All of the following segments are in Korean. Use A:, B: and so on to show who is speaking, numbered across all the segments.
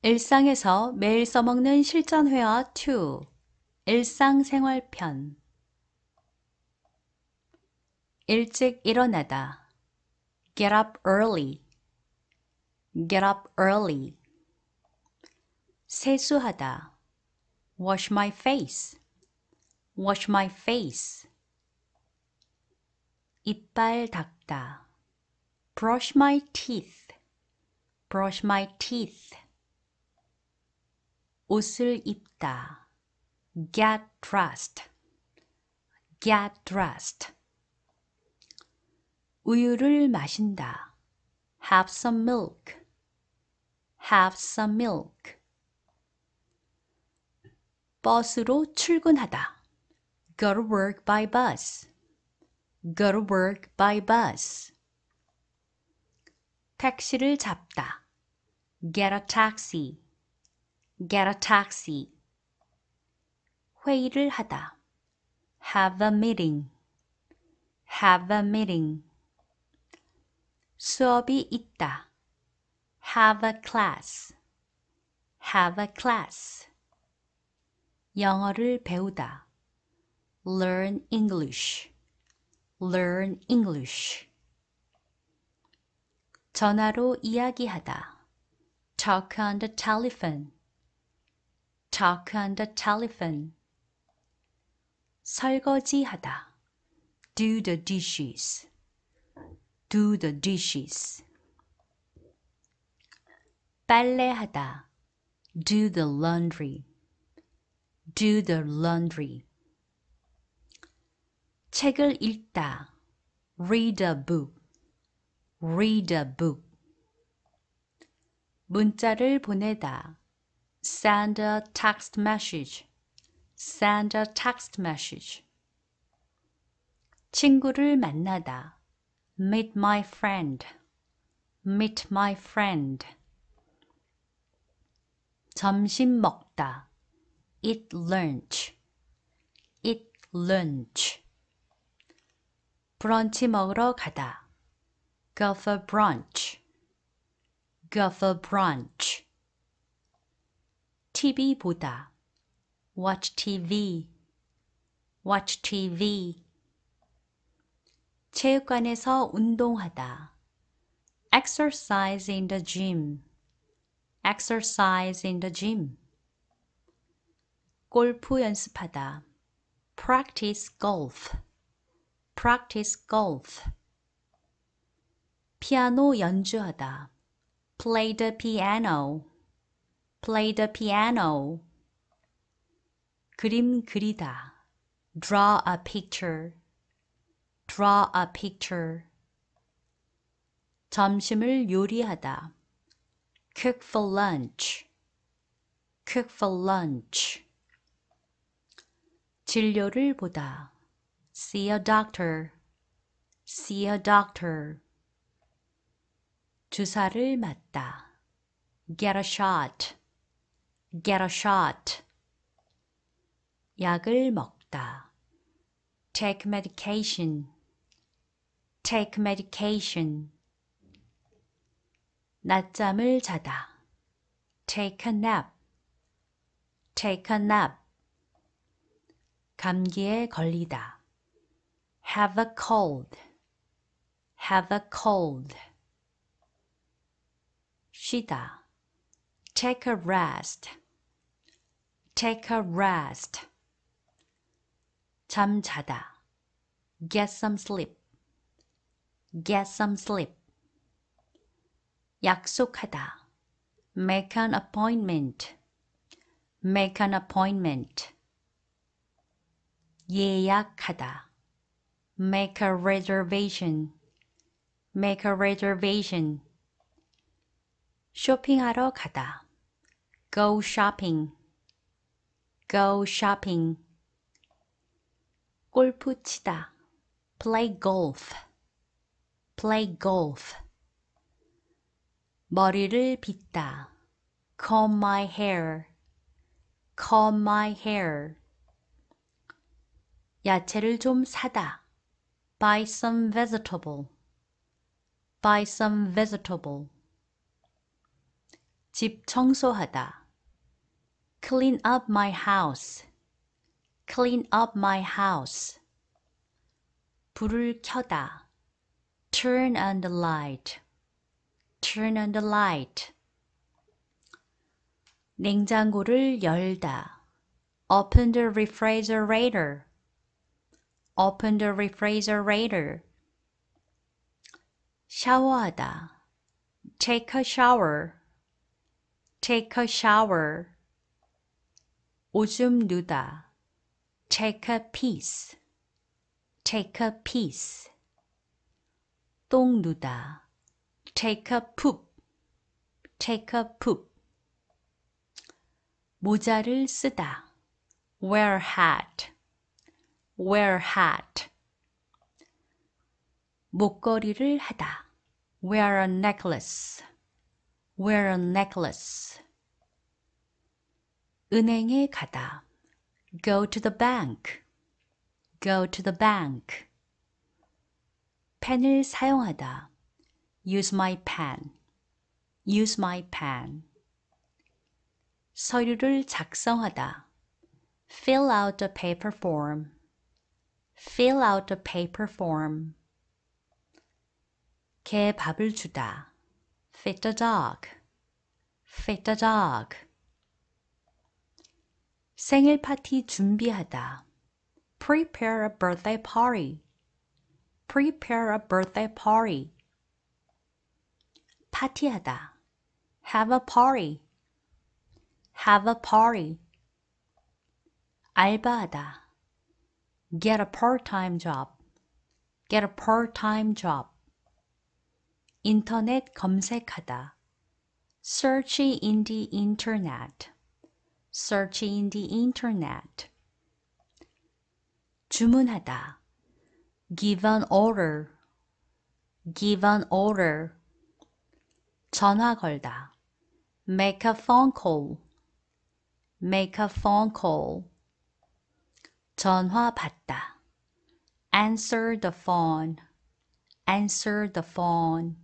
A: 일상에서 매일 써먹는 실전회화 2 일상생활편 일찍 일어나다 Get up early Get up early 세수하다 Wash my face Wash my face 이빨 닦다 Brush my teeth Brush my teeth 옷을 입다. get dressed. get dressed. 우유를 마신다. have some milk. have some milk. 버스로 출근하다. go to work by bus. go to work by bus. 택시를 잡다. get a taxi. get a taxi 회의를 하다 have a meeting have a meeting 수업이 있다 have a class have a class 영어를 배우다 learn English learn English 전화로 이야기하다 talk on the telephone talk on the telephone. 설거지하다. do the dishes. do the dishes. 빨래하다. do the laundry. do the laundry. 책을 읽다. read a book. read a book. 문자를 보내다. Send a text message. Send a text message. 친구를 만나다. Meet my friend. Meet my friend. 점심 먹다. Eat lunch. Eat lunch. 브런치 먹으러 가다. Go for brunch. Go for brunch. TV 보다 watch TV watch TV 체육관에서 운동하다 exercise in the gym exercise in the gym 골프 연습하다 practice golf practice golf 피아노 연주하다 play the piano play the piano 그림 그리다 draw a picture draw a picture 점심을 요리하다 cook for lunch cook for lunch 진료를 보다 see a doctor see a doctor 주사를 맞다 get a shot get a shot. 약을 먹다. take medication. take medication. 낮잠을 자다. take a nap. take a nap. 감기에 걸리다. have a cold. have a cold. 쉬다. Take a rest. Take a rest. 자다. Get some sleep. Get some sleep. 약속하다. Make an appointment. Make an appointment. 예약하다. Make a reservation. Make a reservation. 쇼핑하러 가다. go shopping go shopping 골프 치다 play golf play golf 머리를 빗다 comb my hair comb my hair 야채를 좀 사다 buy some vegetable buy some vegetable 집 청소하다 clean up my house clean up my house 불을 켜다 turn on the light turn on the light 냉장고를 열다 open the refrigerator open the refrigerator 샤워하다 take a shower take a shower 오줌 누다 take a piece take a piece 똥 누다 take a poop take a poop 모자를 쓰다 wear hat wear hat 목걸이를 하다 wear a necklace wear a necklace. 은행에 가다. Go to the bank. Go to the bank. 펜을 사용하다. Use my pen. Use my pen. 서류를 작성하다. Fill out a paper form. Fill out a paper form. 개 밥을 주다 dog. Feed the dog. 생일 파티 준비하다. Prepare a birthday party. Prepare a birthday party. 파티하다. Have a party. Have a party. 알바하다. Get a part-time job. Get a part-time job. 인터넷 검색하다 search in the internet search in the internet 주문하다 give an order give an order 전화 걸다 make a phone call make a phone call 전화 받다 answer the phone answer the phone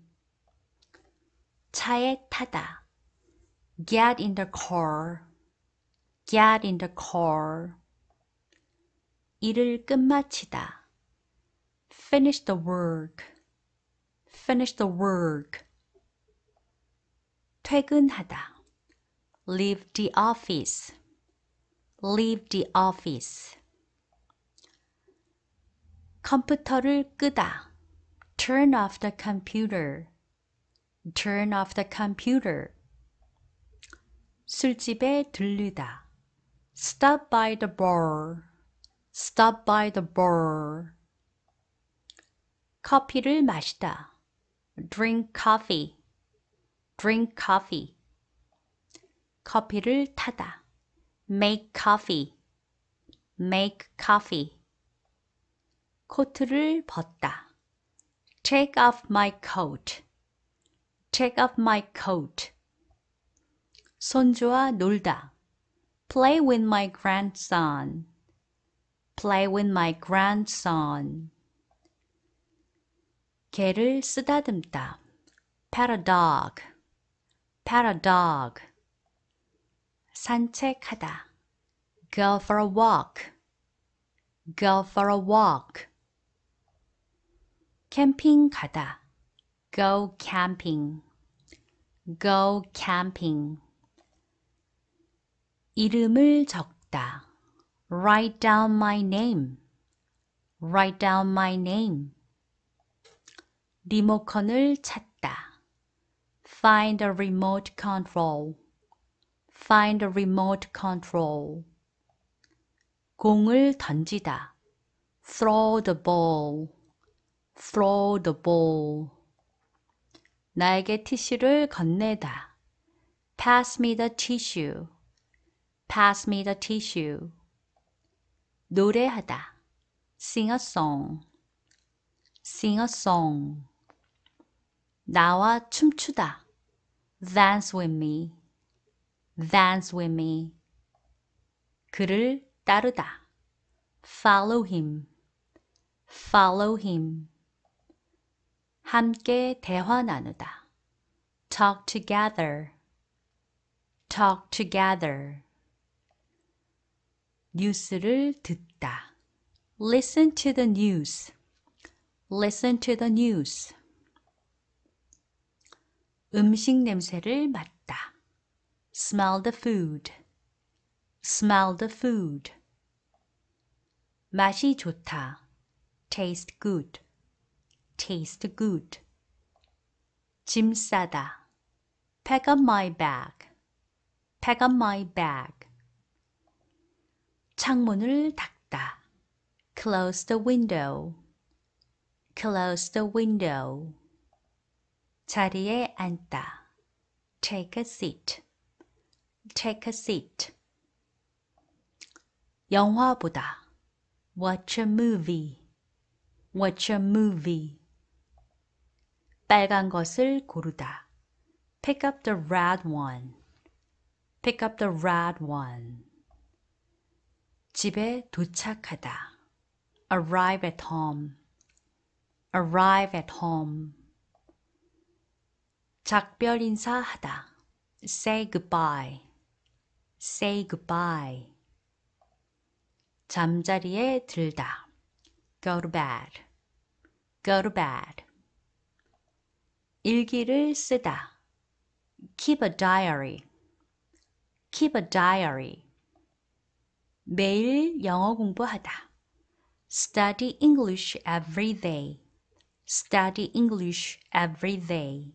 A: 차에 타다. get in the car, get in the car. 일을 끝마치다. finish the work, finish the work. 퇴근하다. leave the office, leave the office. 컴퓨터를 끄다. turn off the computer, turn off the computer. 술집에 들르다. stop by the bar. stop by the bar. 커피를 마시다. drink coffee. drink coffee. 커피를 타다. make coffee. make coffee. 코트를 벗다. take off my coat. Take off my coat. 손주와 놀다. Play with my grandson. Play with my grandson. 개를 쓰다듬다. Pet a dog. Pet a dog. 산책하다. Go for a walk. Go for a walk. 캠핑 가다. Go camping. go camping 이름을 적다 write down my name write down my name 리모컨을 찾다 find a remote control find a remote control 공을 던지다 throw the ball throw the ball 나에게 티슈를 건네다. Pass me the tissue. Pass me the tissue. 노래하다. Sing a song. Sing a song. 나와 춤추다. Dance with me. Dance with me. 그를 따르다. Follow him. Follow him. 함께 대화 나누다. talk together, talk together. 뉴스를 듣다. listen to the news, listen to the news. 음식 냄새를 맡다. smell the food, smell the food. 맛이 좋다. taste good, taste good. 짐 싸다. pack up my bag. pack up my bag. 창문을 닫다. close the window. close the window. 자리에 앉다. take a seat. take a seat. 영화 보다. watch a movie. watch a movie. 빨간 것을 고르다. pick up the red one. pick up the red one. 집에 도착하다. arrive at home. arrive at home. 작별 인사하다. say goodbye. say goodbye. 잠자리에 들다. go to bed. go to bed. 일기를 쓰다. keep a diary. keep a diary. 매일 영어 공부하다. study English every day. study English every day.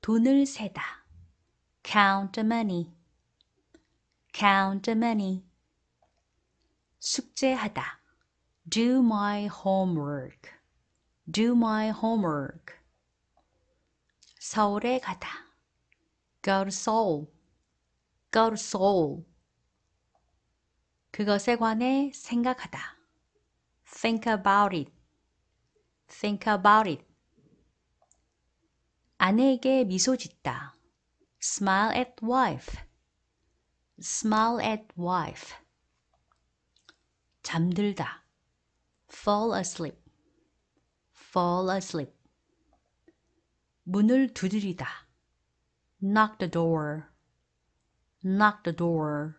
A: 돈을 세다. count the money. count the money. 숙제하다. do my homework. do my homework. 서울에 가다. go to Seoul, go to Seoul. 그것에 관해 생각하다. think about it, think about it. 아내에게 미소 짓다. smile at wife, smile at wife. 잠들다. fall asleep, fall asleep. 문을 두드리다. knock the door, knock the door.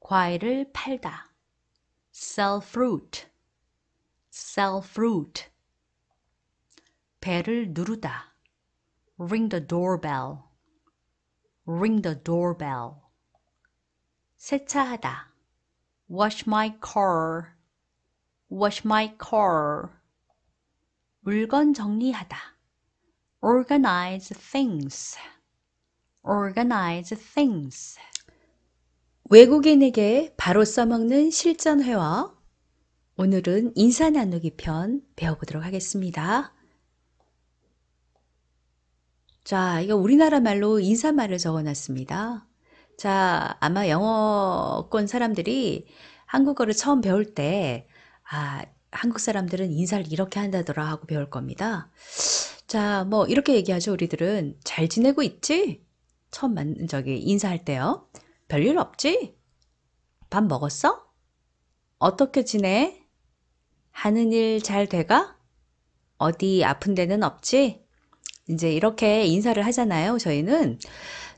A: 과일을 팔다. sell fruit, sell fruit. 배를 누르다. ring the doorbell, ring the doorbell. 세차하다. wash my car, wash my car. 물건 정리하다. organize things, organize things. 외국인에게 바로 써먹는 실전 회화. 오늘은 인사 나누기 편 배워보도록 하겠습니다. 자, 이거 우리나라 말로 인사말을 적어놨습니다. 자, 아마 영어권 사람들이 한국어를 처음 배울 때, 아, 한국 사람들은 인사를 이렇게 한다더라 하고 배울 겁니다. 자, 뭐 이렇게 얘기하죠. 우리들은 잘 지내고 있지? 처음 만 저기 인사할 때요. 별일 없지? 밥 먹었어? 어떻게 지내? 하는 일 잘 돼가? 어디 아픈 데는 없지? 이제 이렇게 인사를 하잖아요. 저희는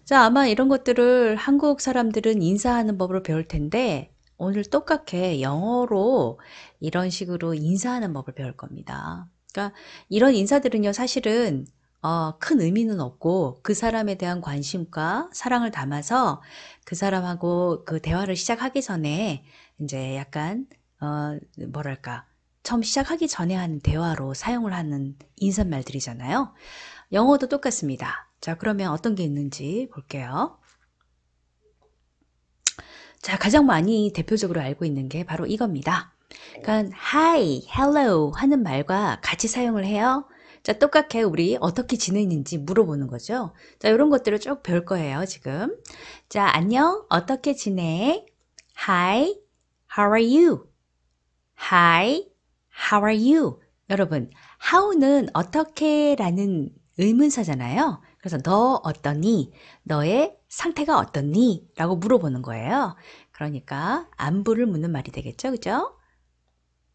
A: 자, 아마 이런 것들을 한국 사람들은 인사하는 법으로 배울 텐데, 오늘 똑같게 영어로 이런 식으로 인사하는 법을 배울 겁니다. 그러니까 이런 인사들은요, 사실은 어, 큰 의미는 없고 그 사람에 대한 관심과 사랑을 담아서 그 사람하고 그 대화를 시작하기 전에 이제 약간 어, 뭐랄까 처음 시작하기 전에 하는 대화로 사용을 하는 인사말들이잖아요. 영어도 똑같습니다. 자, 그러면 어떤 게 있는지 볼게요. 자, 가장 많이 대표적으로 알고 있는 게 바로 이겁니다. 그러니까 hi, hello 하는 말과 같이 사용을 해요. 자, 똑같게 우리 어떻게 지내는지 물어보는 거죠. 자, 이런 것들을 쭉별 거예요, 지금. 자, 안녕, 어떻게 지내? Hi, how are you? Hi, how are you? 여러분, how는 어떻게 라는 의문사잖아요. 그래서 너 어떠니? 너의 상태가 어떻니 라고 물어보는 거예요. 그러니까 안부를 묻는 말이 되겠죠. 그죠?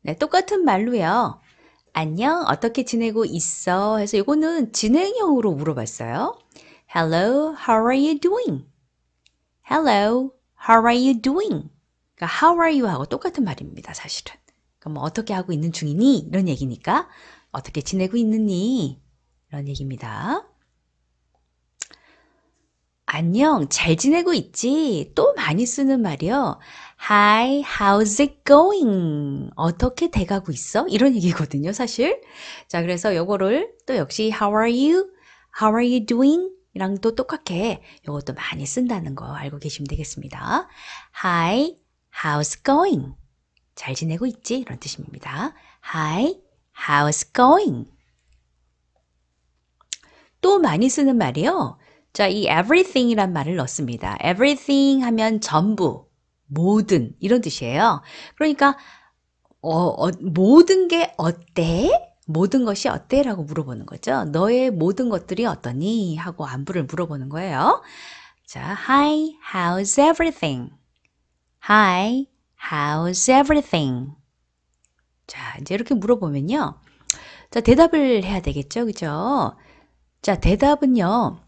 A: 네, 똑같은 말로요. 안녕, 어떻게 지내고 있어? 해서 이거는 진행형으로 물어봤어요. Hello, how are you doing? Hello, how are you doing? 그러니까 how are you 하고 똑같은 말입니다, 사실은. 그럼 그러니까 뭐 어떻게 하고 있는 중이니? 이런 얘기니까 어떻게 지내고 있느니? 이런 얘기입니다. 안녕, 잘 지내고 있지? 또 많이 쓰는 말이요. Hi, how's it going? 어떻게 돼가고 있어? 이런 얘기거든요, 사실. 자, 그래서 요거를 또 역시 How are you? How are you doing? 이랑 또 똑같게 요것도 많이 쓴다는 거 알고 계시면 되겠습니다. Hi, how's going? 잘 지내고 있지? 이런 뜻입니다. Hi, how's going? 또 많이 쓰는 말이요. 자, 이 everything이란 말을 넣습니다. everything 하면 전부, 모든 이런 뜻이에요. 그러니까 어, 어, 모든 게 어때? 모든 것이 어때? 라고 물어보는 거죠. 너의 모든 것들이 어떠니? 하고 안부를 물어보는 거예요. 자, Hi, how's everything? Hi, how's everything? 자, 이제 이렇게 물어보면요. 자, 대답을 해야 되겠죠. 그죠? 자, 대답은요.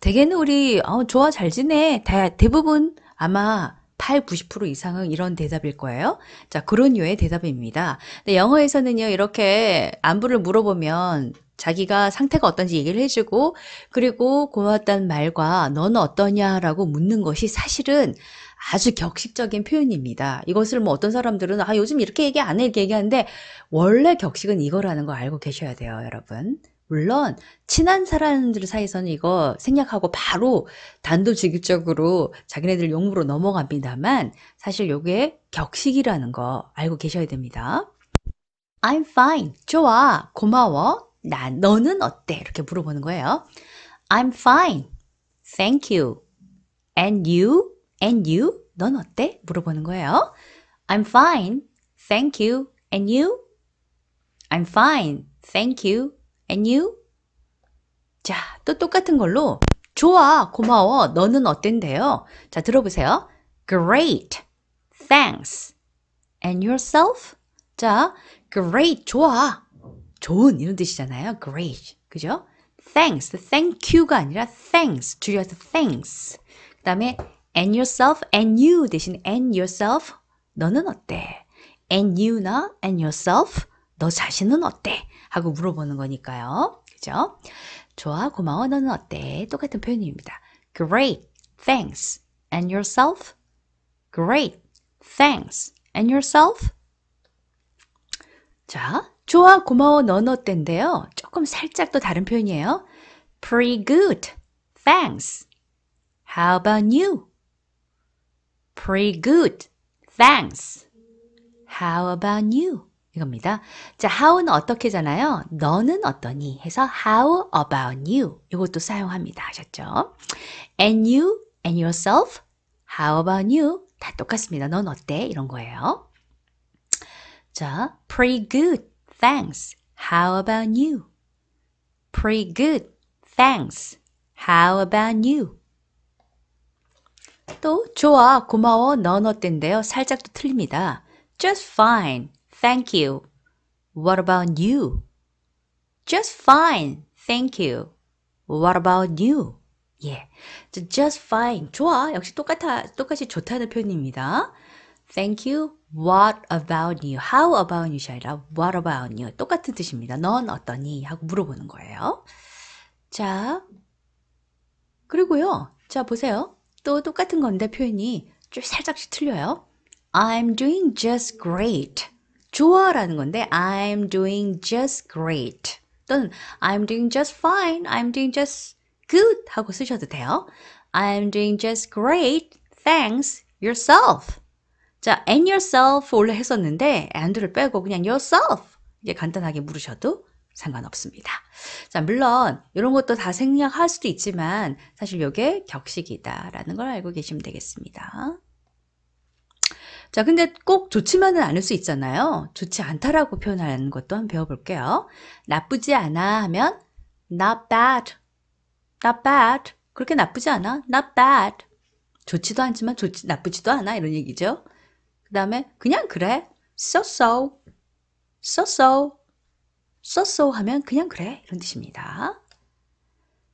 A: 대개는 우리, 어, 좋아, 잘 지내. 대, 대부분 아마 8, 90% 이상은 이런 대답일 거예요. 자, 그런 류의 대답입니다. 근데 영어에서는요, 이렇게 안부를 물어보면 자기가 상태가 어떤지 얘기를 해주고, 그리고 고맙다는 말과 너는 어떠냐라고 묻는 것이 사실은 아주 격식적인 표현입니다. 이것을 뭐 어떤 사람들은 아, 요즘 이렇게 얘기 안 해, 이렇게 얘기하는데, 원래 격식은 이거라는 거 알고 계셔야 돼요, 여러분. 물론 친한 사람들 사이에서는 이거 생략하고 바로 단도직입적으로 자기네들 용무로 넘어갑니다만 사실 요게 격식이라는 거 알고 계셔야 됩니다. I'm fine. 좋아. 고마워. 나 너는 어때? 이렇게 물어보는 거예요. I'm fine. Thank you. And you? And you? 넌 어때? 물어보는 거예요. I'm fine. Thank you. And you? I'm fine. Thank you. And you? 자, 또 똑같은 걸로 좋아, 고마워, 너는 어땠데요? 자, 들어보세요. Great, thanks. And yourself? 자, great, 좋아, 좋은 이런 뜻이잖아요. Great, 그죠? Thanks, thank you가 아니라 thanks, 줄여서 thanks. 그 다음에 and yourself, and you 대신 and yourself, 너는 어때? And you나 and yourself, 너 자신은 어때? 하고 물어보는 거니까요. 그죠? 좋아, 고마워, 너는 어때? 똑같은 표현입니다. Great, thanks, and yourself? Great, thanks, and yourself? 자, 좋아, 고마워, 넌 어때인데요. 조금 살짝 또 다른 표현이에요. Pretty good, thanks. How about you? Pretty good, thanks. How about you? 이겁니다. 자, how는 어떻게잖아요. 너는 어떠니? 해서 how about you? 이것도 사용합니다. 아셨죠? and you and yourself how about you? 다 똑같습니다. 넌 어때? 이런 거예요. 자, pretty good. thanks. how about you? pretty good. thanks. how about you? 또 좋아, 고마워, 넌 어땠는데요? 살짝 또 틀립니다. just fine. Thank you. What about you? Just fine. Thank you. What about you? 예. Just fine. 좋아. 역시 똑같아, 똑같이 좋다는 표현입니다. Thank you. What about you? How about you? 아니라 What about you? 똑같은 뜻입니다. 넌 어떠니? 하고 물어보는 거예요. 자, 그리고요. 자, 보세요. 또 똑같은 건데 표현이 좀 살짝씩 틀려요. I'm doing just great. 좋아라는 건데 I'm doing just great 또는 I'm doing just fine, I'm doing just good 하고 쓰셔도 돼요. I'm doing just great, thanks yourself. 자, and yourself 원래 했었는데 and를 빼고 그냥 yourself 이제 간단하게 물으셔도 상관없습니다. 자, 물론 이런 것도 다 생략할 수도 있지만 사실 이게 격식이다라는 걸 알고 계시면 되겠습니다. 자, 근데 꼭 좋지만은 않을 수 있잖아요. 좋지 않다라고 표현하는 것도 한번 배워볼게요. 나쁘지 않아 하면 not bad, not bad. 그렇게 나쁘지 않아, not bad. 좋지도 않지만 좋지, 나쁘지도 않아 이런 얘기죠. 그 다음에 그냥 그래, so so, so so, so so 하면 그냥 그래 이런 뜻입니다.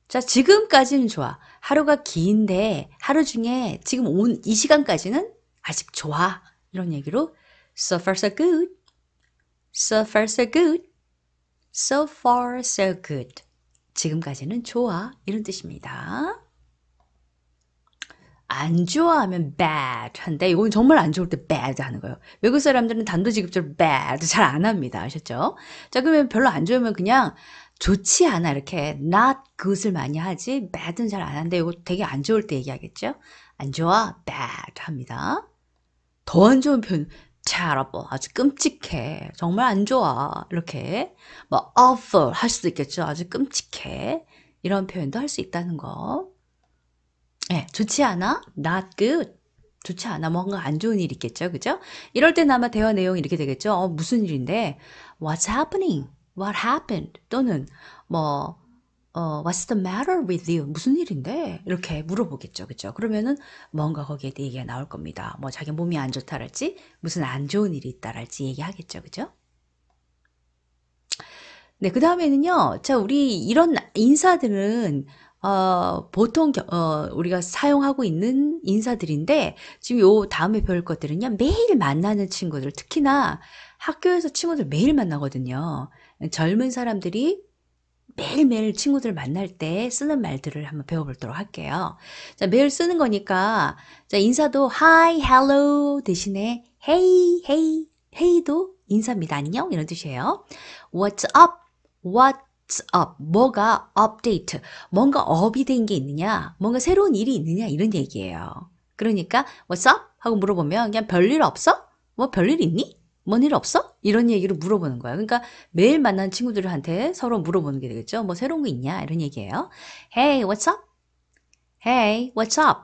A: 자, 지금까지는 좋아. 하루가 긴데 하루 중에 지금 온 이 시간까지는 아직 좋아. 이런 얘기로 So far so good. So far so good. So far so good. 지금까지는 좋아 이런 뜻입니다. 안 좋아하면 bad 한데 이건 정말 안 좋을 때 bad 하는 거예요. 외국 사람들은 단도직입적으로 bad 잘 안 합니다. 아셨죠? 자 그러면 별로 안 좋으면 그냥 좋지 않아 이렇게 not good을 많이 하지 bad은 잘안 하는데 이거 되게 안 좋을 때 얘기하겠죠? 안 좋아 bad 합니다. 더안 좋은 표현. terrible 아주 끔찍해 정말 안 좋아 이렇게 뭐 awful 할 수도 있겠죠 아주 끔찍해 이런 표현도 할 수 있다는 거 예, 네, 좋지 않아 not good 좋지 않아 뭔가 안 좋은 일 있겠죠 그죠 이럴 때 아마 대화 내용이 이렇게 되겠죠 어, 무슨 일인데 what's happening what happened 또는 뭐 어, What's the matter with you? 무슨 일인데? 이렇게 물어보겠죠. 그죠? 그러면은 뭔가 거기에 대해 얘기가 나올 겁니다. 뭐 자기 몸이 안 좋다랄지, 무슨 안 좋은 일이 있다랄지 얘기하겠죠. 그죠? 네, 그 다음에는요. 자, 우리 이런 인사들은 어, 보통 겨, 어, 우리가 사용하고 있는 인사들인데 지금 요 다음에 배울 것들은요 매일 만나는 친구들 특히나 학교에서 친구들 매일 만나거든요 젊은 사람들이 매일매일 친구들 만날 때 쓰는 말들을 한번 배워보도록 할게요. 자, 매일 쓰는 거니까 자, 인사도 hi, hello 대신에 hey, hey, hey도 인사입니다. 안녕 이런 뜻이에요. What's up? What's up? 뭐가 update? 뭔가 업이 된 게 있느냐? 뭔가 새로운 일이 있느냐? 이런 얘기예요. 그러니까 what's up? 하고 물어보면 그냥 별일 없어? 뭐 별일 있니? 뭔일 없어? 이런 얘기를 물어보는 거야. 그러니까 매일 만난 친구들한테 서로 물어보는 게 되겠죠. 뭐 새로운 거 있냐? 이런 얘기예요. Hey, what's up? Hey, what's up?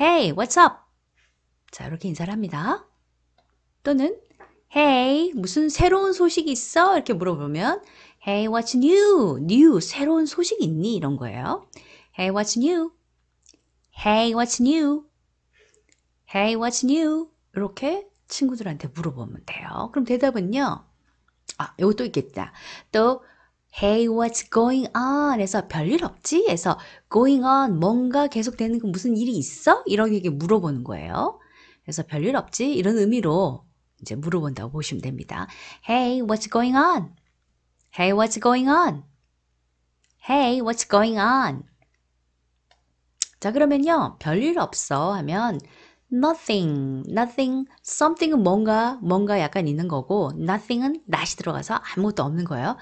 A: Hey, what's up? 자, 이렇게 인사를 합니다. 또는 Hey, 무슨 새로운 소식 있어? 이렇게 물어보면 Hey, what's new? New, 새로운 소식 있니? 이런 거예요. Hey, what's new? Hey, what's new? Hey, what's new? 이렇게 친구들한테 물어보면 돼요. 그럼 대답은요. 아, 이것도 있겠다. 또 Hey, what's going on? 해서 별일 없지? 해서 going on 뭔가 계속되는 건 그 무슨 일이 있어? 이런 게 물어보는 거예요. 그래서 별일 없지? 이런 의미로 이제 물어본다고 보시면 됩니다. Hey, what's going on? Hey, what's going on? Hey, what's going on? 자, 그러면요. 별일 없어 하면 nothing, nothing, something은 뭔가, 뭔가 약간 있는 거고 nothing은 not이 들어가서 아무것도 없는 거예요.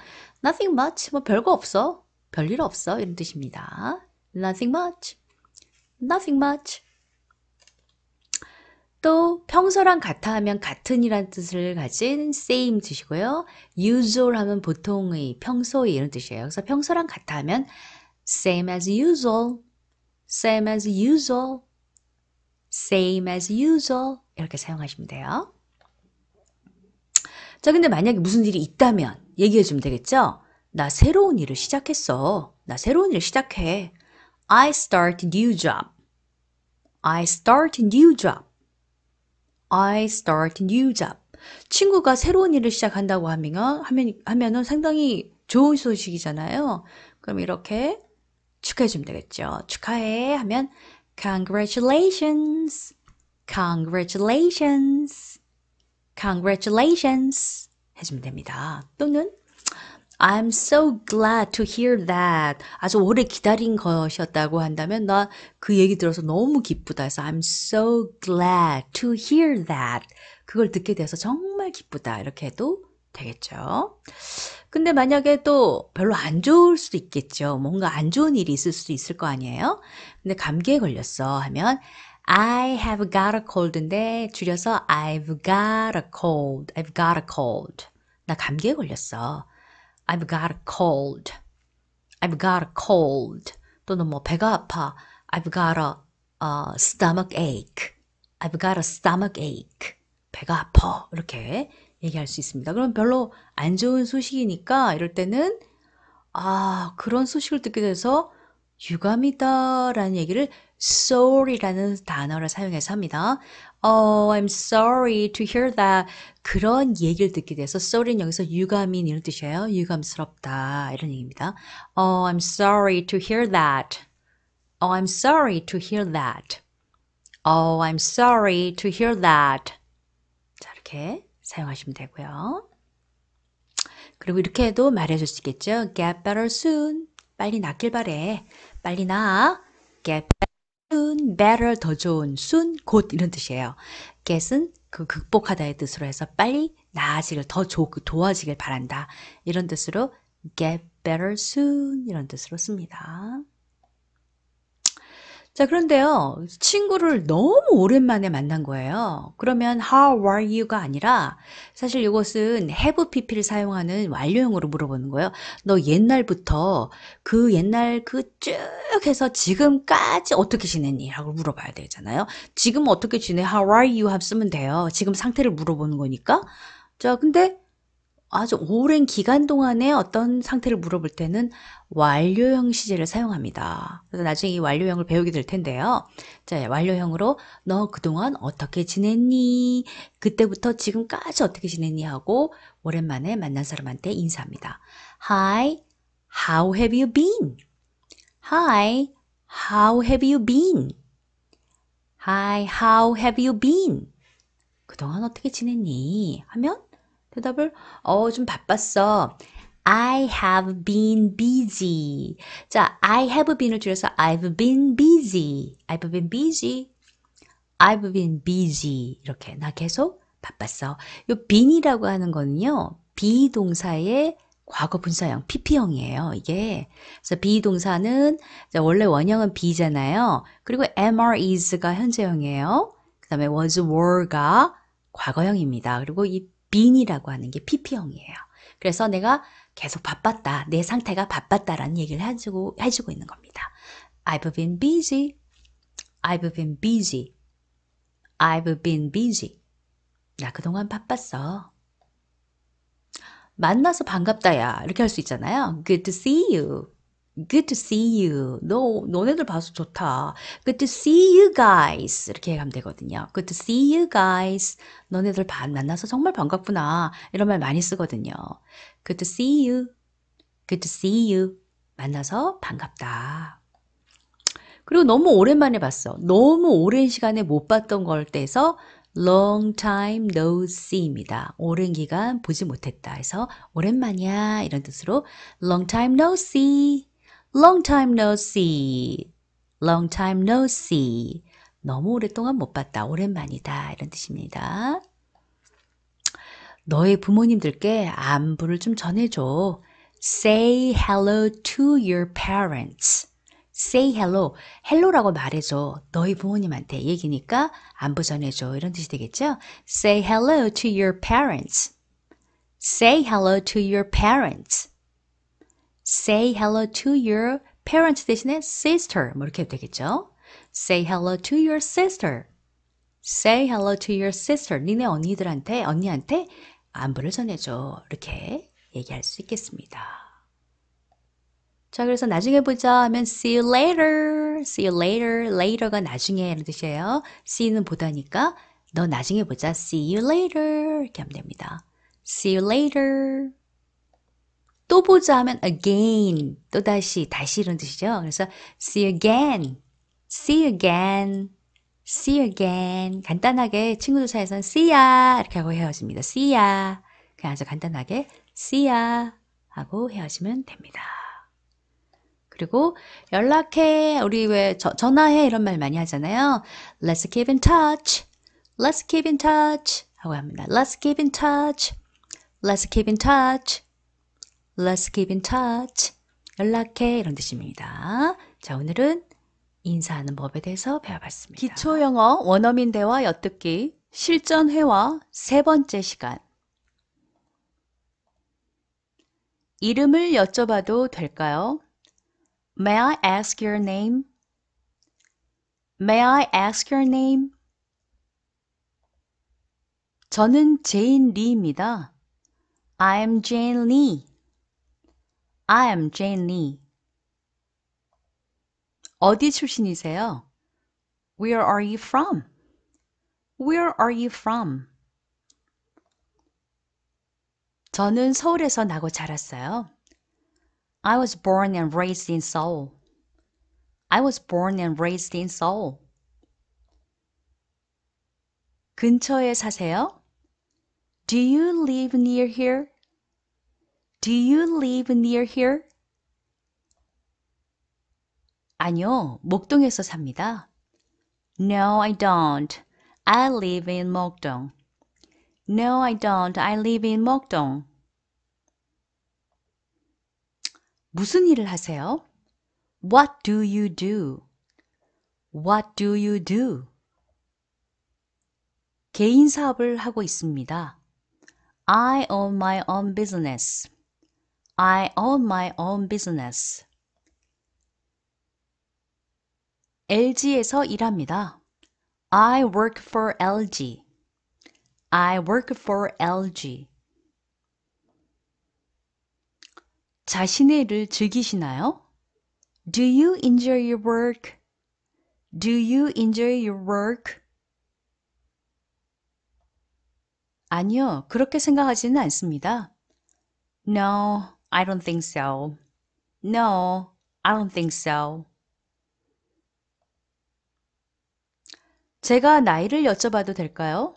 A: nothing much, 뭐 별거 없어, 별일 없어 이런 뜻입니다. nothing much, nothing much. 또 평소랑 같아 하면 같은이란 뜻을 가진 same 뜻이고요. usual 하면 보통의, 평소의 이런 뜻이에요. 그래서 평소랑 같아 하면 same as usual, same as usual. same as usual 이렇게 사용하시면 돼요. 자, 근데 만약에 무슨 일이 있다면 얘기해 주면 되겠죠? 나 새로운 일을 시작했어. 나 새로운 일을 시작해. I start new job. I start new job. I start new job. 친구가 새로운 일을 시작한다고 하면, 하면, 하면은 상당히 좋은 소식이잖아요. 그럼 이렇게 축하해 주면 되겠죠. 축하해 하면 Congratulations. Congratulations. Congratulations. 해주면 됩니다. 또는 I'm so glad to hear that. 아주 오래 기다린 것이었다고 한다면 나 그 얘기 들어서 너무 기쁘다 해서 I'm so glad to hear that. 그걸 듣게 돼서 정말 기쁘다. 이렇게 해도 되겠죠. 근데 만약에 또 별로 안 좋을 수도 있겠죠. 뭔가 안 좋은 일이 있을 수도 있을 거 아니에요? 근데 감기에 걸렸어 하면 I have got a cold인데 줄여서 I've got a cold. I've got a cold. 나 감기에 걸렸어. I've got a cold. I've got a cold. 또는 뭐 배가 아파. I've got a uh, stomach ache. I've got a stomach ache. 배가 아파. 이렇게 얘기할 수 있습니다. 그럼 별로 안 좋은 소식이니까 이럴 때는 아 그런 소식을 듣게 돼서 유감이다 라는 얘기를 sorry 라는 단어를 사용해서 합니다. Oh, I'm sorry to hear that. 그런 얘기를 듣게 돼서 sorry는 여기서 유감인 이런 뜻이에요. 유감스럽다 이런 얘기입니다. Oh, I'm sorry to hear that. Oh, I'm sorry to hear that. Oh, I'm sorry to hear that. 자, 이렇게 사용하시면 되고요. 그리고 이렇게 해도 말해줄 수 있겠죠. Get better soon. 빨리 낫길 바래. 빨리 나. Get soon. Better 더 좋은. soon 곧 이런 뜻이에요. Get은 그 극복하다의 뜻으로 해서 빨리 나아지길 더 조, 그 도와지길 바란다. 이런 뜻으로 get better soon 이런 뜻으로 씁니다. 자, 그런데요. 친구를 너무 오랜만에 만난 거예요. 그러면 how are you가 아니라 사실 이것은 have pp를 사용하는 완료형으로 물어보는 거예요. 너 옛날부터 그 옛날 그 쭉 해서 지금까지 어떻게 지냈니? 라고 물어봐야 되잖아요. 지금 어떻게 지내? how are you? 쓰면 돼요. 지금 상태를 물어보는 거니까. 자, 근데 아주 오랜 기간 동안에 어떤 상태를 물어볼 때는 완료형 시제를 사용합니다. 그래서 나중에 이 완료형을 배우게 될 텐데요. 자, 예, 완료형으로 너 그동안 어떻게 지냈니? 그때부터 지금까지 어떻게 지냈니? 하고 오랜만에 만난 사람한테 인사합니다. Hi, how have you been? Hi, how have you been? Hi, how have you been? 그동안 어떻게 지냈니? 하면 대답을 어, 좀 바빴어. I have been busy. 자, I have been을 줄여서 I've been busy. I've been busy. I've been busy. 이렇게 나 계속 바빴어. 이 been이라고 하는 거는요. be 동사의 과거 분사형 pp형이에요. 이게 그래서 be 동사는 원래 원형은 be잖아요. 그리고 mr is가 현재형이에요. 그다음에 was were가 과거형입니다. 그리고 이 빈이라고 하는 게 PP형이에요. 그래서 내가 계속 바빴다. 내 상태가 바빴다라는 얘기를 해주고, 해주고 있는 겁니다. I've been busy. I've been busy. I've been busy. 나 그동안 바빴어. 만나서 반갑다, 야. 이렇게 할 수 있잖아요. Good to see you. Good to see you. 너, 너네들 봐서 좋다. Good to see you guys. 이렇게 하면 되거든요. Good to see you guys. 너네들 만나서 정말 반갑구나. 이런 말 많이 쓰거든요. Good to see you. Good to see you. 만나서 반갑다. 그리고 너무 오랜만에 봤어. 너무 오랜 시간에 못 봤던 걸 때에서 long time no see입니다. 오랜 기간 보지 못했다 해서 오랜만이야 이런 뜻으로 long time no see Long time no see. Long time no see. 너무 오랫동안 못 봤다. 오랜만이다. 이런 뜻입니다. 너의 부모님들께 안부를 좀 전해줘. Say hello to your parents. Say hello. hello라고 말해줘. 너희 부모님한테 얘기니까 안부 전해줘. 이런 뜻이 되겠죠? Say hello to your parents. Say hello to your parents. say hello to your parent s 대신에 sister 뭐 이렇게 되겠죠? say hello to your sister. say hello to your sister. 니네 언니들한테 언니한테 안부를 전해줘. 이렇게 얘기할 수 있겠습니다. 자, 그래서 나중에 보자 하면 see you later. see you later. later가 나중에 이런 뜻이에요. see는 보다니까 너 나중에 보자. see you later. 이렇게 하면 됩니다. see you later. 또 보자 하면 again 또다시 다시 이런 뜻이죠. 그래서 see again, see again, see again 간단하게 친구들 사이에서는 see ya 이렇게 하고 헤어집니다. see ya 그냥 아주 간단하게 see ya 하고 헤어지면 됩니다. 그리고 연락해 우리 왜 저, 전화해 이런 말 많이 하잖아요. Let's keep in touch. Let's keep in touch 하고 합니다. Let's keep in touch. Let's keep in touch. Let's keep in touch. 연락해. 이런 뜻입니다. 자, 오늘은 인사하는 법에 대해서 배워봤습니다. 기초영어 원어민 대화 엿듣기 실전회화 세 번째 시간 이름을 여쭤봐도 될까요? May I ask your name? May I ask your name? 저는 제인 리입니다. I'm Jane Lee. I am Jane Lee. 어디 출신이세요? Where are you from? Where are you from? 저는 서울에서 나고 자랐어요. I was born and raised in Seoul. I was born and raised in Seoul. 근처에 사세요? Do you live near here? Do you live near here? 아니요, 목동에서 삽니다. No, I don't. I live in Mokdong. No, I don't. I live in Mokdong. 무슨 일을 하세요? What do you do? What do you do? 개인 사업을 하고 있습니다. I own my own business. I own my own business. LG에서 일합니다. I work for LG. I work for LG. 자신의 일을 즐기시나요? Do you enjoy your work? Do you enjoy your work? 아니요, 그렇게 생각하지는 않습니다. No, I don't think so. No, I don't think so. 제가 나이를 여쭤봐도 될까요?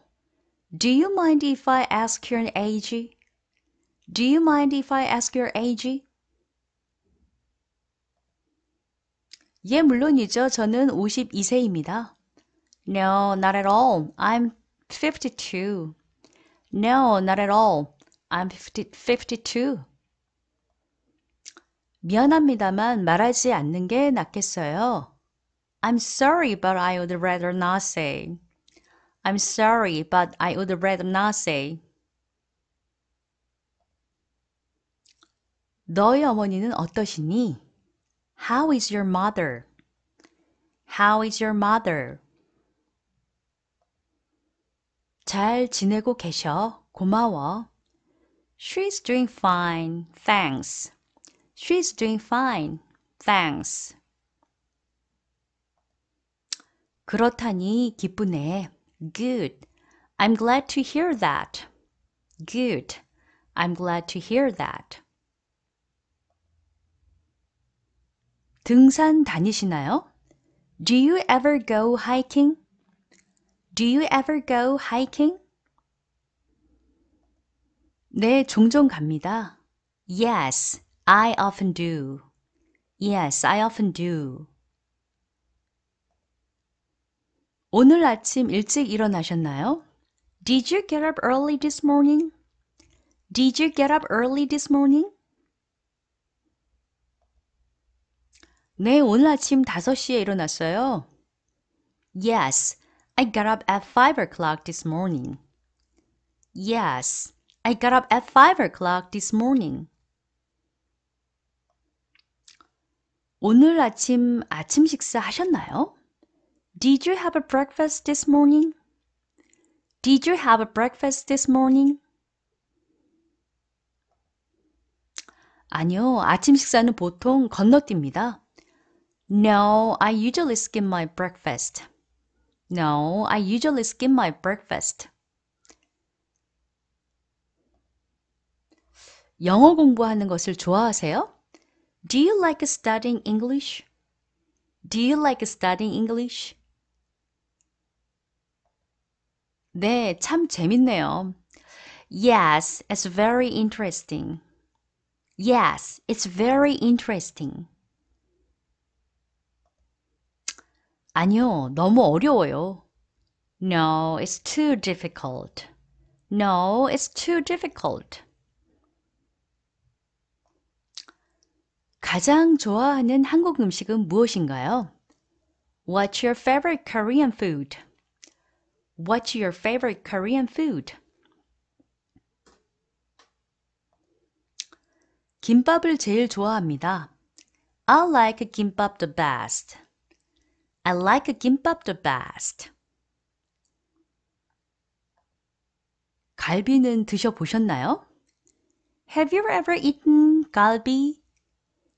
A: Do you mind if I ask your age? Do you mind if I ask your age? 예, 물론이죠. 저는 52세입니다. No, not at all. I'm 52. No, not at all. I'm 50, 52. 미안합니다만 말하지 않는 게 낫겠어요. I'm sorry, but I would rather not say. I'm sorry, but I would rather not say. 너희 어머니는 어떠시니? How is your mother? How is your mother? 잘 지내고 계셔. 고마워. She's doing fine. Thanks. She's doing fine. Thanks. 그렇다니 기쁘네. Good. I'm glad to hear that. Good. I'm glad to hear that. 등산 다니시나요? Do you ever go hiking? Do you ever go hiking? 네, 종종 갑니다. Yes, I often do. Yes, I often do. 오늘 아침 일찍 일어나셨나요? Did you get up early this morning? Did you get up early this morning? 네, 오늘 아침 5시에 일어났어요. Yes, I got up at 5 o'clock this morning. Yes, I got up at 5 o'clock this morning. 오늘 아침 아침 식사 하셨나요? Did you have a breakfast this morning? Did you have a breakfast this morning? 아니요, 아침 식사는 보통 건너뜁니다. No, I usually skip my breakfast. No, I usually skip my breakfast. 영어 공부하는 것을 좋아하세요? Do you like studying English? Do you like studying English? 네, 참 재밌네요. Yes, it's very interesting. Yes, it's very interesting. 아니요, 너무 어려워요. No, it's too difficult. No, it's too difficult. 가장 좋아하는 한국 음식은 무엇인가요? What's your favorite Korean food? What's your favorite Korean food? 김밥을 제일 좋아합니다. I like kimbap the best. I like kimbap the best. 갈비는 드셔보셨나요? Have you ever eaten galbi?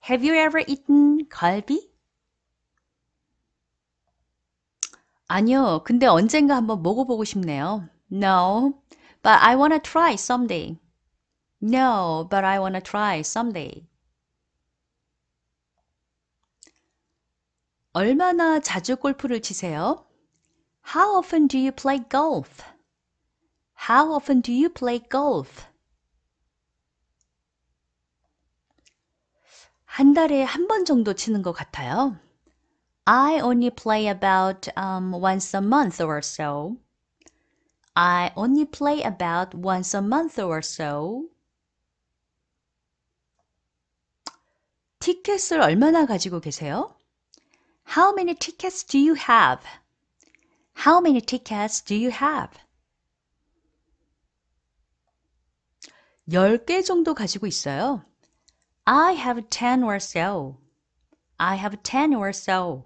A: Have you ever eaten 갈비? 아니요. 근데 언젠가 한번 먹어보고 싶네요. No, but I wanna try someday. No, but I wanna try someday. 얼마나 자주 골프를 치세요? How often do you play golf? How often do you play golf? 한 달에 한 번 정도 치는 것 같아요. I only play about um, once a month or so. I only play about once a month or so. 티켓을 얼마나 가지고 계세요? How many tickets do you have? How many tickets do you have? 10개 정도 가지고 있어요. I have ten or so. I have ten or so.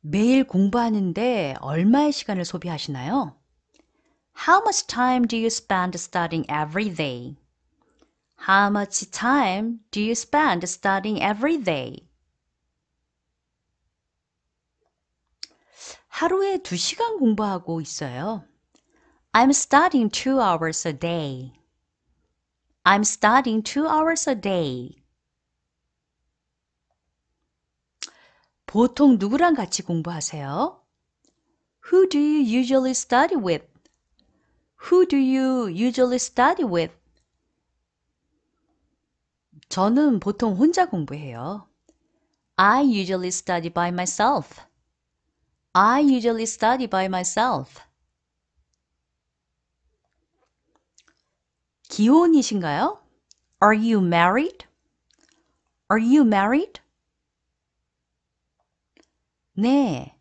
A: 매일 공부하는데 얼마의 시간을 소비하시나요? How much time do you spend studying every day? How much time do you spend studying every day? 하루에 2시간 공부하고 있어요. I'm studying two hours a day. I'm studying two hours a day. 보통 누구랑 같이 공부하세요? Who do you usually study with? Who do you usually study with? 저는 보통 혼자 공부해요. I usually study by myself. I usually study by myself. 기혼이신가요? Are you married? Are you married? 네.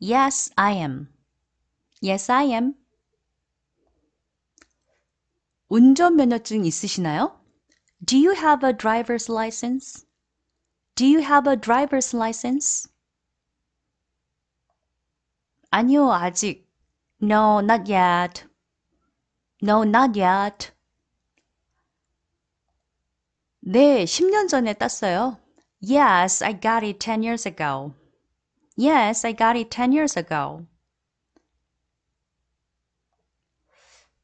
A: Yes, I am. Yes, I am. 운전면허증 있으시나요? Do you have a driver's license? Do you have a driver's license? 아니요, 아직. No, not yet. No, not yet. 네, 10년 전에 땄어요. Yes, I got it 10 years ago. Yes, I got it 10 years ago.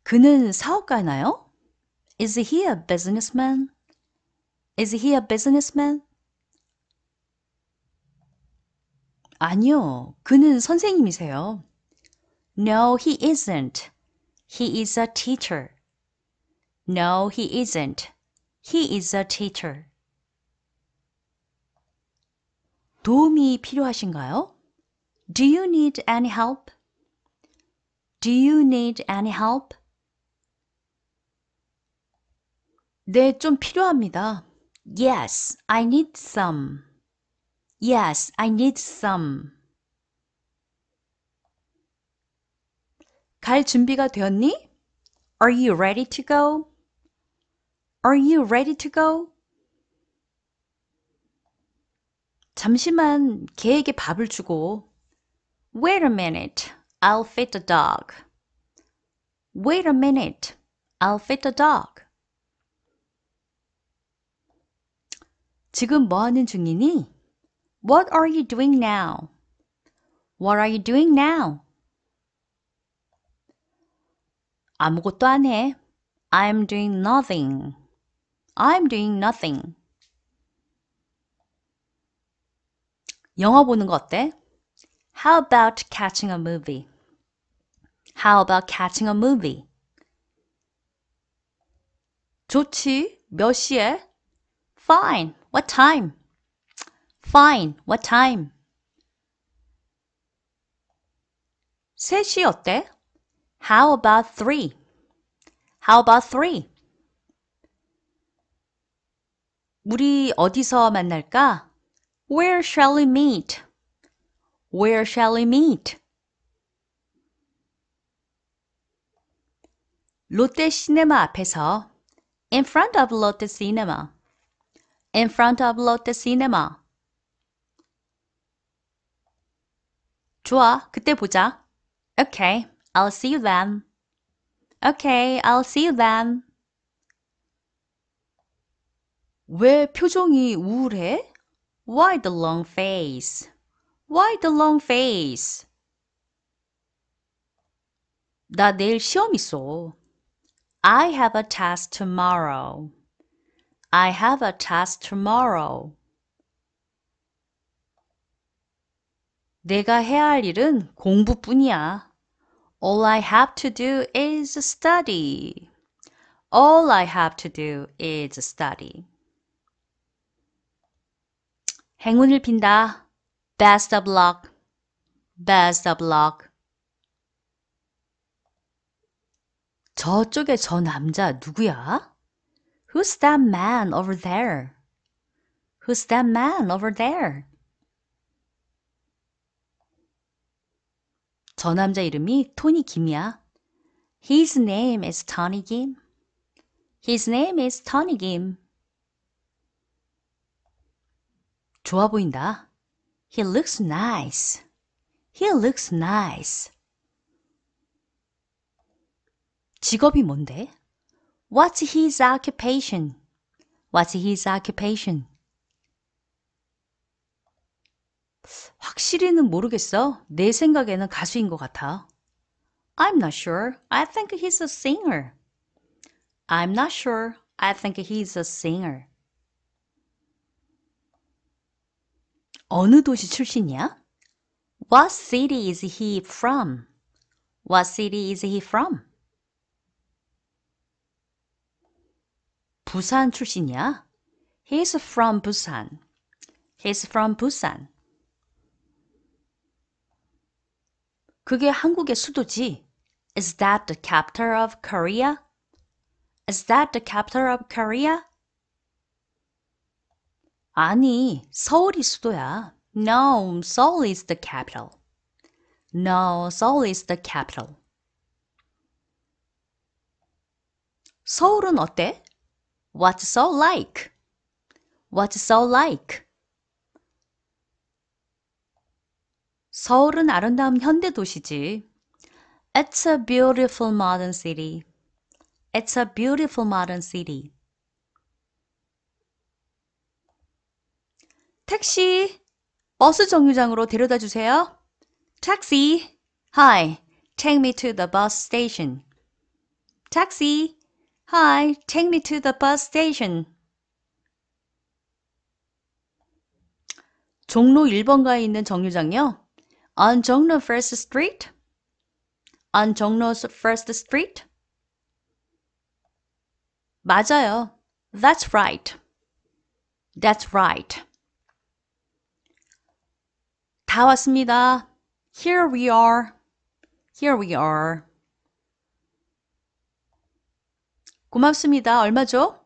A: 그는 사업가나요? Is he a businessman? Is he a businessman? 아니요. 그는 선생님이세요. No, he isn't. He is a teacher. No, he isn't. He is a teacher. 도움이 필요하신가요? Do you need any help? Do you need any help? 네, 좀 필요합니다. Yes, I need some. Yes, I need some. 갈 준비가 되었니? Are you ready to go? Are you ready to go? 잠시만 개에게 밥을 주고 Wait a minute. I'll feed the dog. Wait a minute. I'll feed the dog. 지금 뭐 하는 중이니? What are you doing now? What are you doing now? 아무것도 안 해. I'm doing nothing. I'm doing nothing. 영화 보는 거 어때? How about catching a movie? How about catching a movie? 좋지. 몇 시에? Fine. What time? Fine. What time? 3시 어때? How about 3? How about 3? 우리 어디서 만날까? Where shall we meet? Where shall we meet? 롯데 시네마 앞에서 In front of Lotte Cinema. In front of Lotte Cinema. 좋아, 그때 보자. Okay, I'll see you then. Okay, I'll see you then. 왜 표정이 우울해? Why the long face? Why the long face? 나 내일 시험 있어. I have a test tomorrow. I have a test tomorrow. 내가 해야 할 일은 공부뿐이야. All I have to do is study. All I have to do is study. 행운을 빈다. Best of luck. Best of luck. 저쪽에 저 남자 누구야? Who's that man over there? Who's that man over there? 저 남자 이름이 토니 김이야. His name is Tony Kim. His name is Tony Kim. 좋아 보인다. He looks nice. He looks nice. 직업이 뭔데? What's his occupation? What's his occupation? 확실히는 모르겠어. 내 생각에는 가수인 것 같아. I'm not sure. I think he's a singer. I'm not sure. I think he's a singer. 어느 도시 출신이야? What city is he from? What city is he from? 부산 출신이야. He's from Busan. He's from Busan. 그게 한국의 수도지. Is that the capital of Korea? Is that the capital of Korea? 아니, 서울이 수도야. No, Seoul is the capital. No, Seoul is the capital. 서울은 어때? What's Seoul like? What's Seoul like? 서울은 아름다운 현대 도시지. It's a beautiful modern city. It's a beautiful modern city. 택시, 버스 정류장으로 데려다 주세요. Taxi, hi, take me to the bus station. Taxi, hi, take me to the bus station. 종로 1번가에 있는 정류장이요. On 종로 First Street. On 종로 First Street. 맞아요. That's right. That's right. 다 왔습니다. Here we are. Here we are. 고맙습니다. 얼마죠?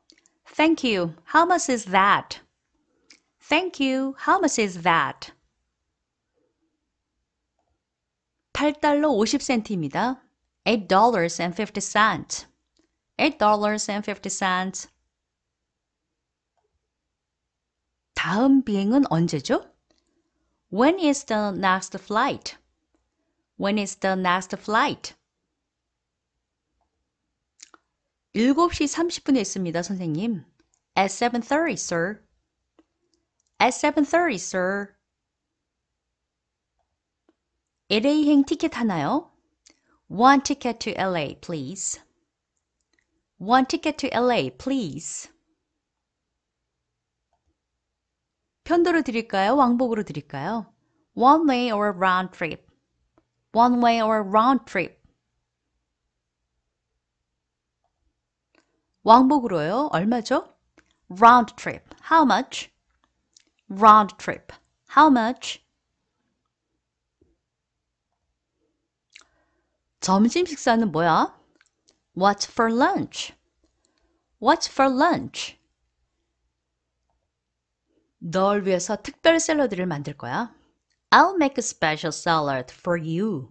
A: Thank you. How much is that? Thank you. How much is that? 8달러 50센트입니다. $8.50. cents. $8.50. dollars and cents. 다음 비행은 언제죠? When is the next flight? When is the next flight? 7시 30분에 있습니다, 선생님. At 7:30, sir. At 7:30, sir. LA행 티켓 하나요? One ticket to LA, please. One ticket to LA, please. 편도로 드릴까요? 왕복으로 드릴까요? One way or round trip. One way or round trip. 왕복으로요. 얼마죠? Round trip. How much? Round trip. How much? 점심 식사는 뭐야? What's for lunch? What's for lunch? 널 위해서 특별 샐러드를 만들 거야. I'll make a special salad for you.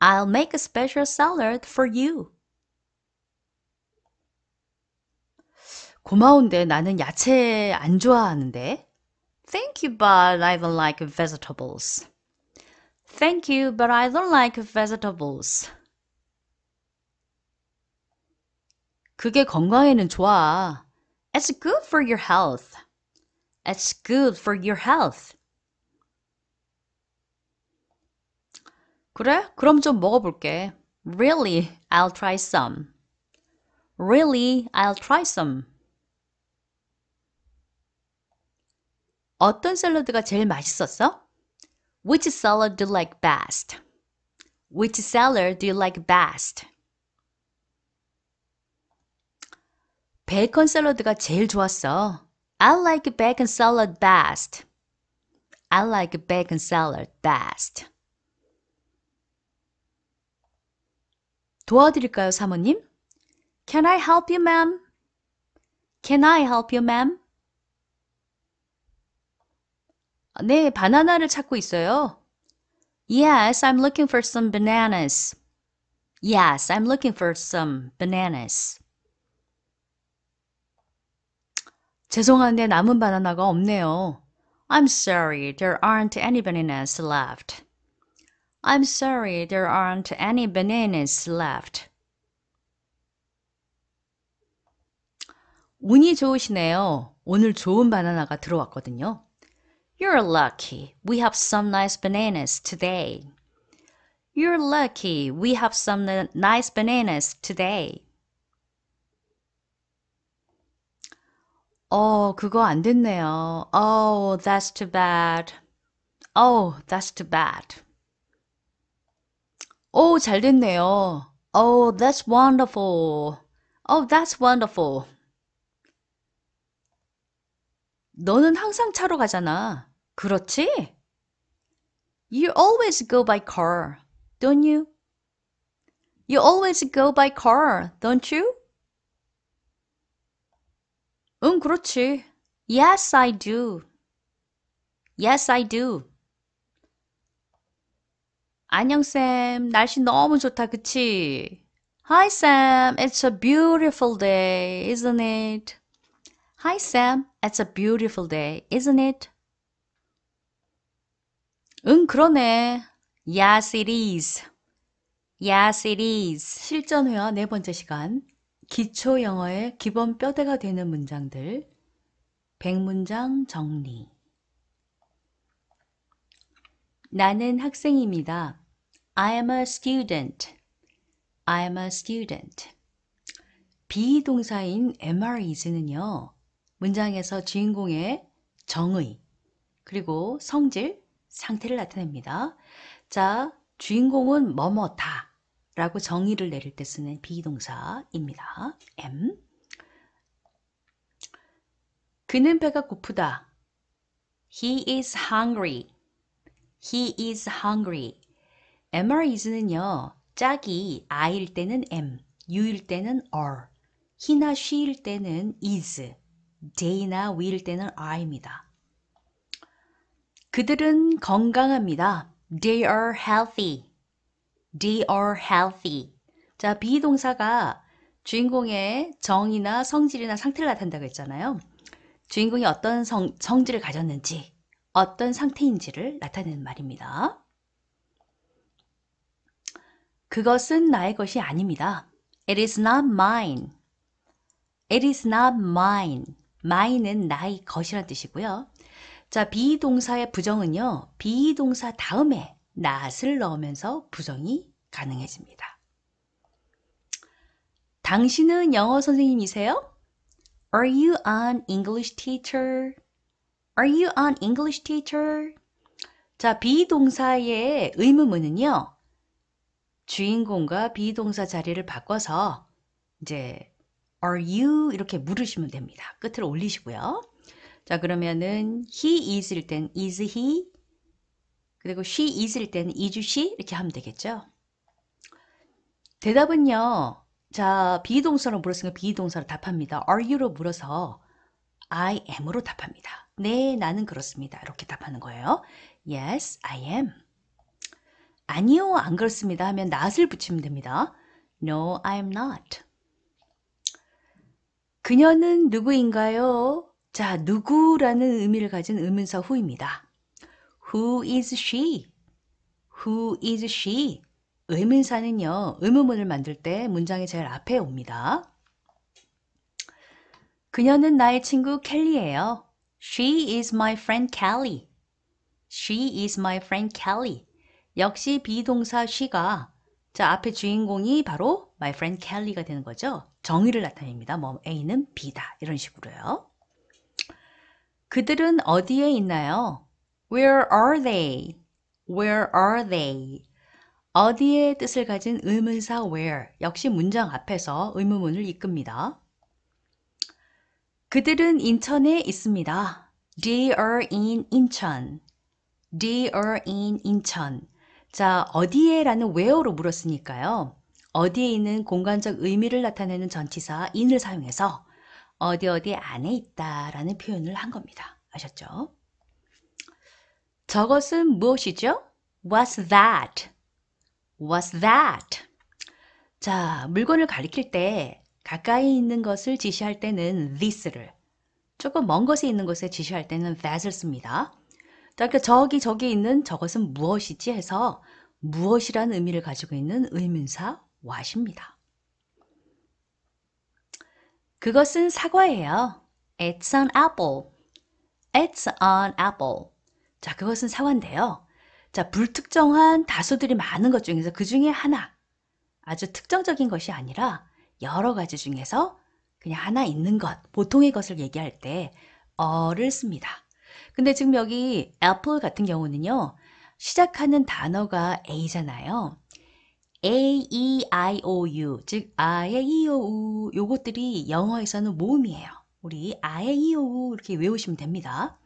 A: I'll make a special salad for you. 고마운데 나는 야채 안 좋아하는데. Thank you, but I don't like vegetables. Thank you, but I don't like vegetables. 그게 건강에는 좋아. It's good for your health. It's good for your health. 그래? 그럼 좀 먹어볼게. Really, I'll try some. Really, I'll try some. 어떤 샐러드가 제일 맛있었어? Which salad do you like best? Which salad do you like best? 베이컨 샐러드가 제일 좋았어. I like bacon salad best. I like bacon salad best. 도와드릴까요, 사모님? Can I help you, ma'am? Can I help you, ma'am? 네, 바나나를 찾고 있어요. Yes, I'm looking for some bananas. Yes, I'm looking for some bananas. 죄송한데 남은 바나나가 없네요. I'm sorry, there aren't any bananas left. I'm sorry, there aren't any bananas left. 운이 좋으시네요. 오늘 좋은 바나나가 들어왔거든요. You're lucky. We have some nice bananas today. You're lucky. We have some nice bananas today. 어, 그거 안 됐네요. Oh, that's too bad. Oh, that's too bad. 오, 잘 됐네요. Oh, that's wonderful. Oh, that's wonderful. 너는 항상 차로 가잖아. 그렇지? You always go by car, don't you? You always go by car, don't you? 응, 그렇지. Yes, I do. Yes, I do. 안녕, 쌤. 날씨 너무 좋다, 그치? Hi, Sam. It's a beautiful day, isn't it? Hi, Sam. It's a beautiful day, isn't it? 응, 그러네. Yes, it is. Yes, it is. 실전회화 네 번째 시간. 기초 영어의 기본 뼈대가 되는 문장들 1 0 0문장 정리 나는 학생입니다. I am a student. I am a student. 비동사인 MR is는요. 문장에서 주인공의 정의 그리고 성질, 상태를 나타냅니다. 자, 주인공은 뭐뭐다 라고 정의를 내릴 때 쓰는 비동사입니다. m 그는 배가 고프다. He is hungry. He is hungry. mr is는요. 짝이 i일 때는 m, you일 때는 r, he나 she일 때는 is, day나 we일 때는 are입니다. 그들은 건강합니다. They are healthy. They are healthy. 자, 비동사가 주인공의 정이나 성질이나 상태를 나타낸다고 했잖아요. 주인공이 어떤 성, 성질을 가졌는지, 어떤 상태인지를 나타내는 말입니다. 그것은 나의 것이 아닙니다. It is not mine. It is not mine. mine은 나의 것이란 뜻이고요. 자, 비동사의 부정은요. 비동사 다음에 낫을 넣으면서 부정이 가능해집니다. 당신은 영어 선생님이세요? Are you an English teacher? Are you an English teacher? 자, 비동사의 의문문은요. 주인공과 비동사 자리를 바꿔서 이제 Are you? 이렇게 물으시면 됩니다. 끝을 올리시고요. 자, 그러면은 he is일 땐 is he, 그리고 she 있을 때는 is she 이렇게 하면 되겠죠. 대답은요. 자, 비동사로 물었으니까 비동사로 답합니다. are you로 물어서 I am으로 답합니다. 네, 나는 그렇습니다. 이렇게 답하는 거예요. Yes, I am. 아니요, 안 그렇습니다 하면 not을 붙이면 됩니다. No, I am not. 그녀는 누구인가요? 자, 누구라는 의미를 가진 의문사 후입니다. Who is she? Who is she? 의문사는요. 의문문을 만들 때 문장의 제일 앞에 옵니다. 그녀는 나의 친구 켈리예요. She is my friend Kelly. She is my friend Kelly. 역시 비동사 she가 자 앞에 주인공이 바로 my friend Kelly가 되는 거죠. 정의를 나타냅니다. 뭐 A는 B다 이런 식으로요. 그들은 어디에 있나요? Where are they? Where are they? 어디의 뜻을 가진 의문사 where 역시 문장 앞에서 의문문을 이끕니다. 그들은 인천에 있습니다. They are in 인천. They are in 인천. 자, 어디에 라는 where로 물었으니까요. 어디에 있는 공간적 의미를 나타내는 전치사 in을 사용해서 어디 어디 안에 있다 라는 표현을 한 겁니다. 아셨죠? 저것은 무엇이죠? What's that? What's that? 자, 물건을 가리킬 때 가까이 있는 것을 지시할 때는 this를 조금 먼 곳에 있는 것을 지시할 때는 that을 씁니다. 그러니까 저기 저기 있는 저것은 무엇이지 해서 무엇이란 의미를 가지고 있는 의문사 what입니다. 그것은 사과예요. It's an apple. It's an apple. 자, 그것은 사과인데요. 자, 불특정한 다수들이 많은 것 중에서 그 중에 하나. 아주 특정적인 것이 아니라 여러 가지 중에서 그냥 하나 있는 것, 보통의 것을 얘기할 때 어를 씁니다. 근데 지금 여기 a p p 같은 경우는요. 시작하는 단어가 a잖아요. a, e, i, o, u 즉 아에 이, 오, 우 요것들이 영어에서는 모음이에요. 우리 아에 이, 오, 우 이렇게 외우시면 됩니다.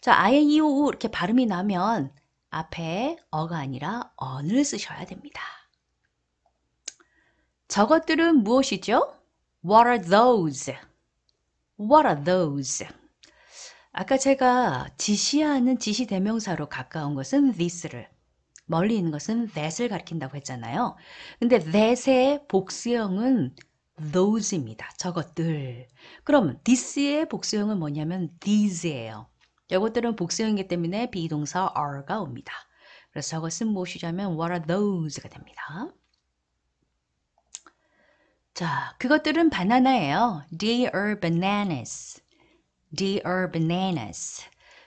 A: 자, 아예 이오우 이렇게 발음이 나면 앞에 어가 아니라 언을 쓰셔야 됩니다. 저것들은 무엇이죠? What are those? What are those? 아까 제가 지시하는 지시 대명사로 가까운 것은 this를 멀리 있는 것은 that을 가리킨다고 했잖아요. 근데 that의 복수형은 those입니다. 저것들. 그럼 this의 복수형은 뭐냐면 these예요. 이것들은 복수형이기 때문에 비동사 are가 옵니다. 그래서 저것은 무엇이냐면 what are those가 됩니다. 자, 그것들은 바나나예요. They are bananas. They are bananas.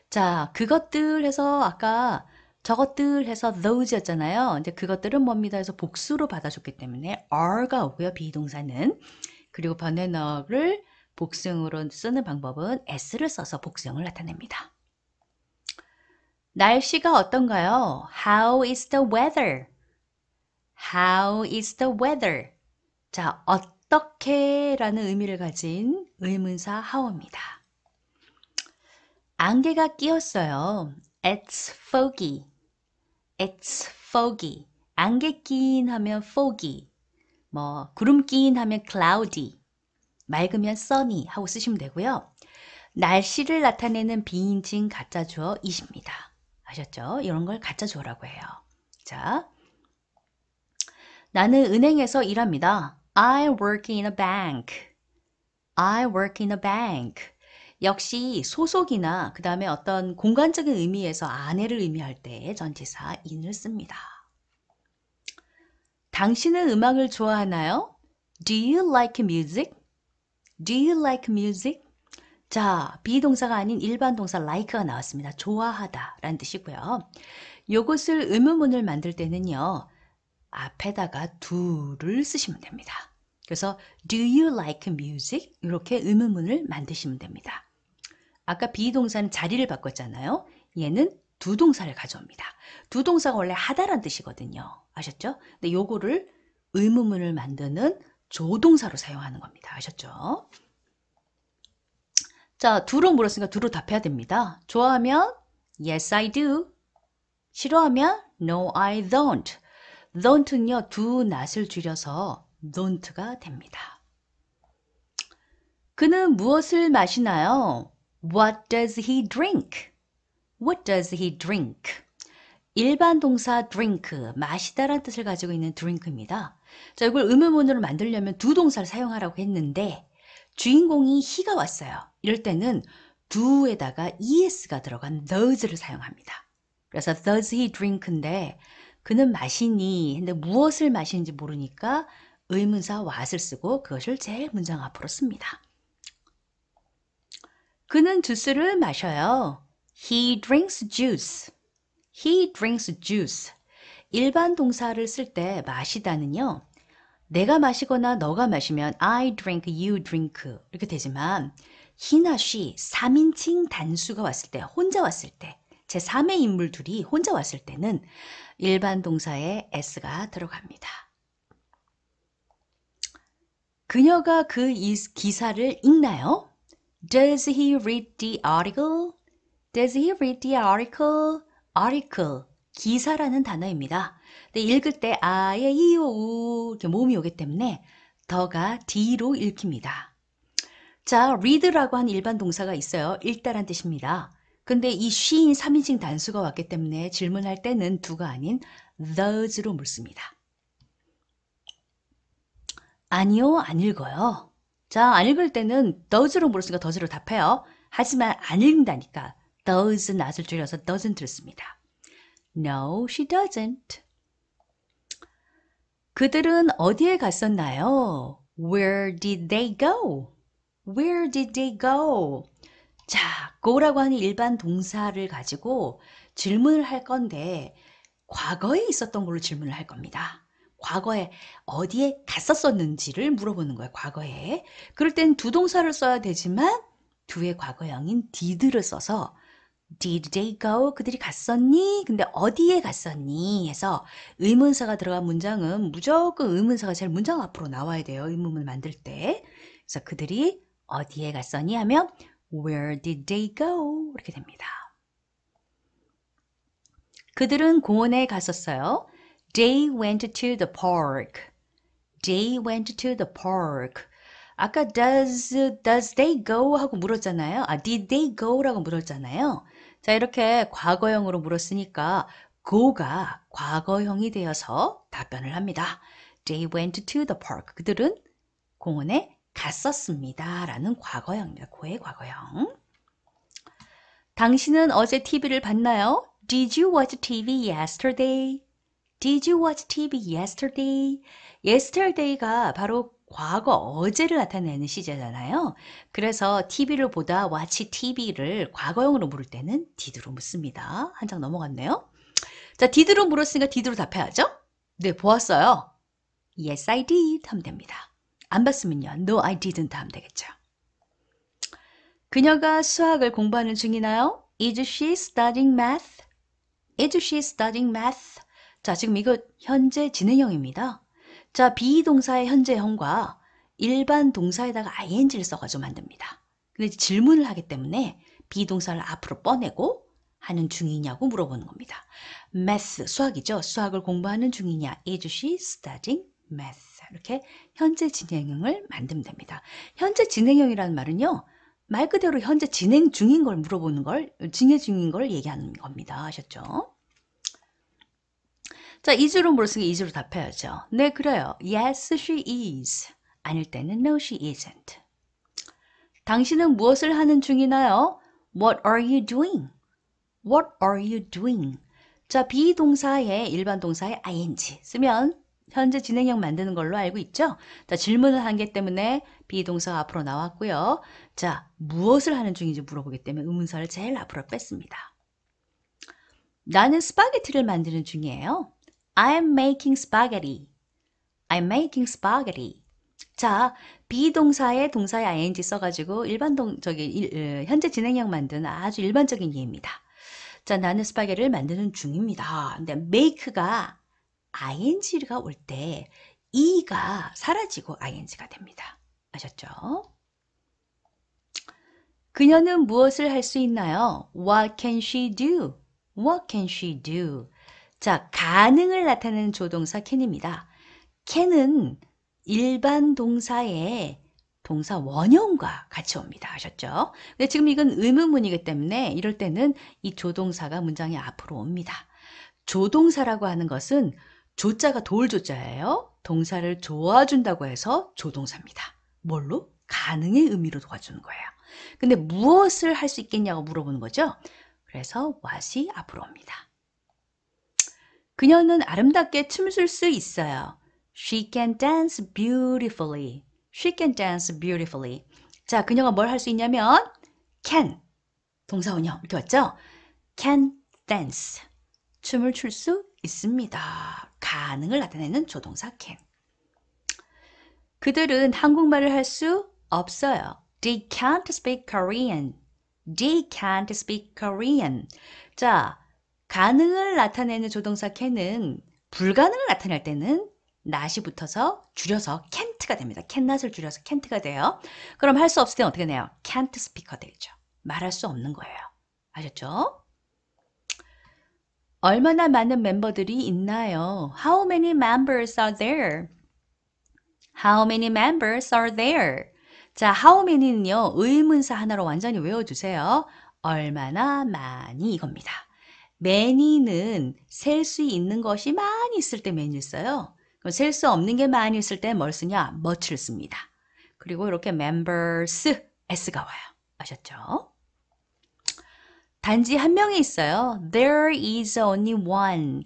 A: 자, 그것들 해서 아까 저것들 해서 those였잖아요. 이제 그것들은 뭡니다 해서 복수로 받아줬기 때문에 are가 오고요. 비동사는. 그리고 번외너를 복수형으로 쓰는 방법은 s를 써서 복수형을 나타냅니다. 날씨가 어떤가요? How is the weather? How is the weather? 자, 어떻게 라는 의미를 가진 의문사 how입니다. 안개가 끼었어요. It's foggy. It's foggy. 안개 낀 하면 foggy. 뭐 구름 낀 하면 cloudy. 맑으면 sunny 하고 쓰시면 되고요. 날씨를 나타내는 비인칭 가짜 주어 이십니다. 아셨죠? 이런 걸 갖다 조라고 해요. 자, 나는 은행에서 일합니다. I work in a bank. I work in a bank. 역시 소속이나 그 다음에 어떤 공간적인 의미에서 아내를 의미할 때 전치사 in을 씁니다. 당신은 음악을 좋아하나요? Do you like music? Do you like music? 자, 비동사가 아닌 일반 동사 like가 나왔습니다. 좋아하다 라는 뜻이고요. 요것을 의문문을 만들 때는요. 앞에다가 do를 쓰시면 됩니다. 그래서 do you like music? 이렇게 의문문을 만드시면 됩니다. 아까 비동사는 자리를 바꿨잖아요. 얘는 두 동사를 가져옵니다. 두 동사가 원래 하다란 뜻이거든요. 아셨죠? 근데 요거를 의문문을 만드는 조동사로 사용하는 겁니다. 아셨죠? 자, 두로 물었으니까 두로 답해야 됩니다. 좋아하면 yes I do. 싫어하면 no I don't. don't는요, 두 o 을 줄여서 don't가 됩니다. 그는 무엇을 마시나요? What does he drink? What does he drink? 일반 동사 drink, 마시다란 뜻을 가지고 있는 drink입니다. 자, 이걸 의문문으로 만들려면 두 동사를 사용하라고 했는데 주인공이 he가 왔어요. 이럴 때는 do에다가 es가 들어간 t h o s 를 사용합니다. 그래서 does he drink인데 그는 마시니 근데 무엇을 마시는지 모르니까 의문사 what을 쓰고 그것을 제일 문장 앞으로 씁니다. 그는 주스를 마셔요. He drinks juice. He drinks juice. 일반 동사를 쓸 때 마시다는요. 내가 마시거나 너가 마시면 I drink, you drink 이렇게 되지만 he나 she 3인칭 단수가 왔을 때 혼자 왔을 때 제3의 인물 둘이 혼자 왔을 때는 일반 동사에 s가 들어갑니다. 그녀가 그 기사를 읽나요? Does he read the article? Does he read the article? article 기사라는 단어입니다. 근데 읽을 때 아예 이오 우 이렇게 모음이 오기 때문에 더가 D로 읽힙니다. 자, read라고 하는 일반 동사가 있어요. 읽다란 뜻입니다. 근데 이 she인 3인칭 단수가 왔기 때문에 질문할 때는 두가 아닌 those로 묻습니다. 아니요, 안 읽어요. 자, 안 읽을 때는 those로 물었으니까 those로 답해요. 하지만 안 읽는다니까 does 낫을 줄여서 doesn't를 씁니다. No, she doesn't. 그들은 어디에 갔었나요? Where did they go? Where did they go? 자, go라고 하는 일반 동사를 가지고 질문을 할 건데 과거에 있었던 걸로 질문을 할 겁니다. 과거에 어디에 갔었었는지를 물어보는 거예요. 과거에. 그럴 땐 두 동사를 써야 되지만 두의 과거형인 did를 써서 Did they go? 그들이 갔었니? 근데 어디에 갔었니? 해서 의문사가 들어간 문장은 무조건 의문사가 제일 문장 앞으로 나와야 돼요. 의문문 만들 때. 그래서 그들이 어디에 갔었니? 하면 Where did they go? 이렇게 됩니다. 그들은 공원에 갔었어요. They went to the park. They went to the park. 아까 does does they go 하고 물었잖아요. 아 did they go라고 물었잖아요. 자, 이렇게 과거형으로 물었으니까 go가 과거형이 되어서 답변을 합니다. They went to the park. 그들은 공원에 갔었습니다. 라는 과거형입니다. 고의 과거형. 당신은 어제 TV를 봤나요? Did you watch TV yesterday? Did you watch TV yesterday? yesterday가 바로 과거 어제를 나타내는 시제잖아요. 그래서 TV를 보다 watch TV를 과거형으로 물을 때는 did로 묻습니다. 한 장 넘어갔네요. 자, did로 물었으니까 did로 답해야죠. 네, 보았어요. Yes, I did 하면 됩니다. 안 봤으면요. No, I didn't 하면 되겠죠. 그녀가 수학을 공부하는 중이나요? Is she studying math? Is she studying math? 자, 지금 이거 현재 진행형입니다. 자, 비동사의 현재형과 일반 동사에다가 ing를 써가지고 만듭니다. 근데 질문을 하기 때문에 비동사를 앞으로 뻗내고 하는 중이냐고 물어보는 겁니다. math, 수학이죠. 수학을 공부하는 중이냐. is she studying math? 이렇게 현재 진행형을 만들면 됩니다. 현재 진행형이라는 말은요. 말 그대로 현재 진행 중인 걸 물어보는 걸, 진행 중인 걸 얘기하는 겁니다. 아셨죠? 자, 이 s 로 물었으니 이 s 로 답해야죠. 네, 그래요. Yes, she is. 아닐 때는 no, she isn't. 당신은 무엇을 하는 중이나요? What are you doing? What are you doing? 자, 비동사에 일반 동사에 ing 쓰면 현재 진행형 만드는 걸로 알고 있죠? 자, 질문을 한 게 때문에 비동사가 앞으로 나왔고요. 자, 무엇을 하는 중인지 물어보기 때문에 의문사를 제일 앞으로 뺐습니다. 나는 스파게티를 만드는 중이에요. I'm making spaghetti. I'm making spaghetti. 자, 비동사에 동사의 ing 써가지고 일반 동, 저기, 어, 현재 진행형 만든 아주 일반적인 예입니다. 자, 나는 스파게를 티 만드는 중입니다. 근데 make가 ing가 올 때 e가 사라지고 ing가 됩니다. 아셨죠? 그녀는 무엇을 할 수 있나요? What can she do? What can she do? 자, 가능을 나타내는 조동사 can입니다. can은 일반 동사의 동사 원형과 같이 옵니다. 아셨죠? 근데 지금 이건 의문문이기 때문에 이럴 때는 이 조동사가 문장의 앞으로 옵니다. 조동사라고 하는 것은 조자가 돌조자예요. 동사를 도와준다고 해서 조동사입니다. 뭘로? 가능의 의미로 도와주는 거예요. 근데 무엇을 할 수 있겠냐고 물어보는 거죠. 그래서 what이 앞으로 옵니다. 그녀는 아름답게 춤출 수 있어요. She can dance beautifully. She can dance beautifully. 자, 그녀가 뭘 할 수 있냐면 can 동사원형 이렇게 왔죠? Can dance 춤을 출 수 있습니다. 가능을 나타내는 조동사 can. 그들은 한국말을 할 수 없어요. They can't speak Korean. They can't speak Korean. 자, 가능을 나타내는 조동사 can은 불가능을 나타낼 때는 not이 붙어서 줄여서 can't가 됩니다. cannot을 줄여서 can't가 돼요. 그럼 할 수 없을 때는 어떻게 되나요? can't speak가 되죠. 말할 수 없는 거예요. 아셨죠? 얼마나 많은 멤버들이 있나요? How many members are there? How many members are there? 자, how many는요, 의문사 하나로 완전히 외워주세요. 얼마나 많이 이겁니다. many는 셀 수 있는 것이 많이 있을 때 many 써요. 그럼 셀수 없는 게 많이 있을 때 뭘 쓰냐? much를 씁니다. 그리고 이렇게 members, s가 와요. 아셨죠? 단지 한 명이 있어요. There is only one.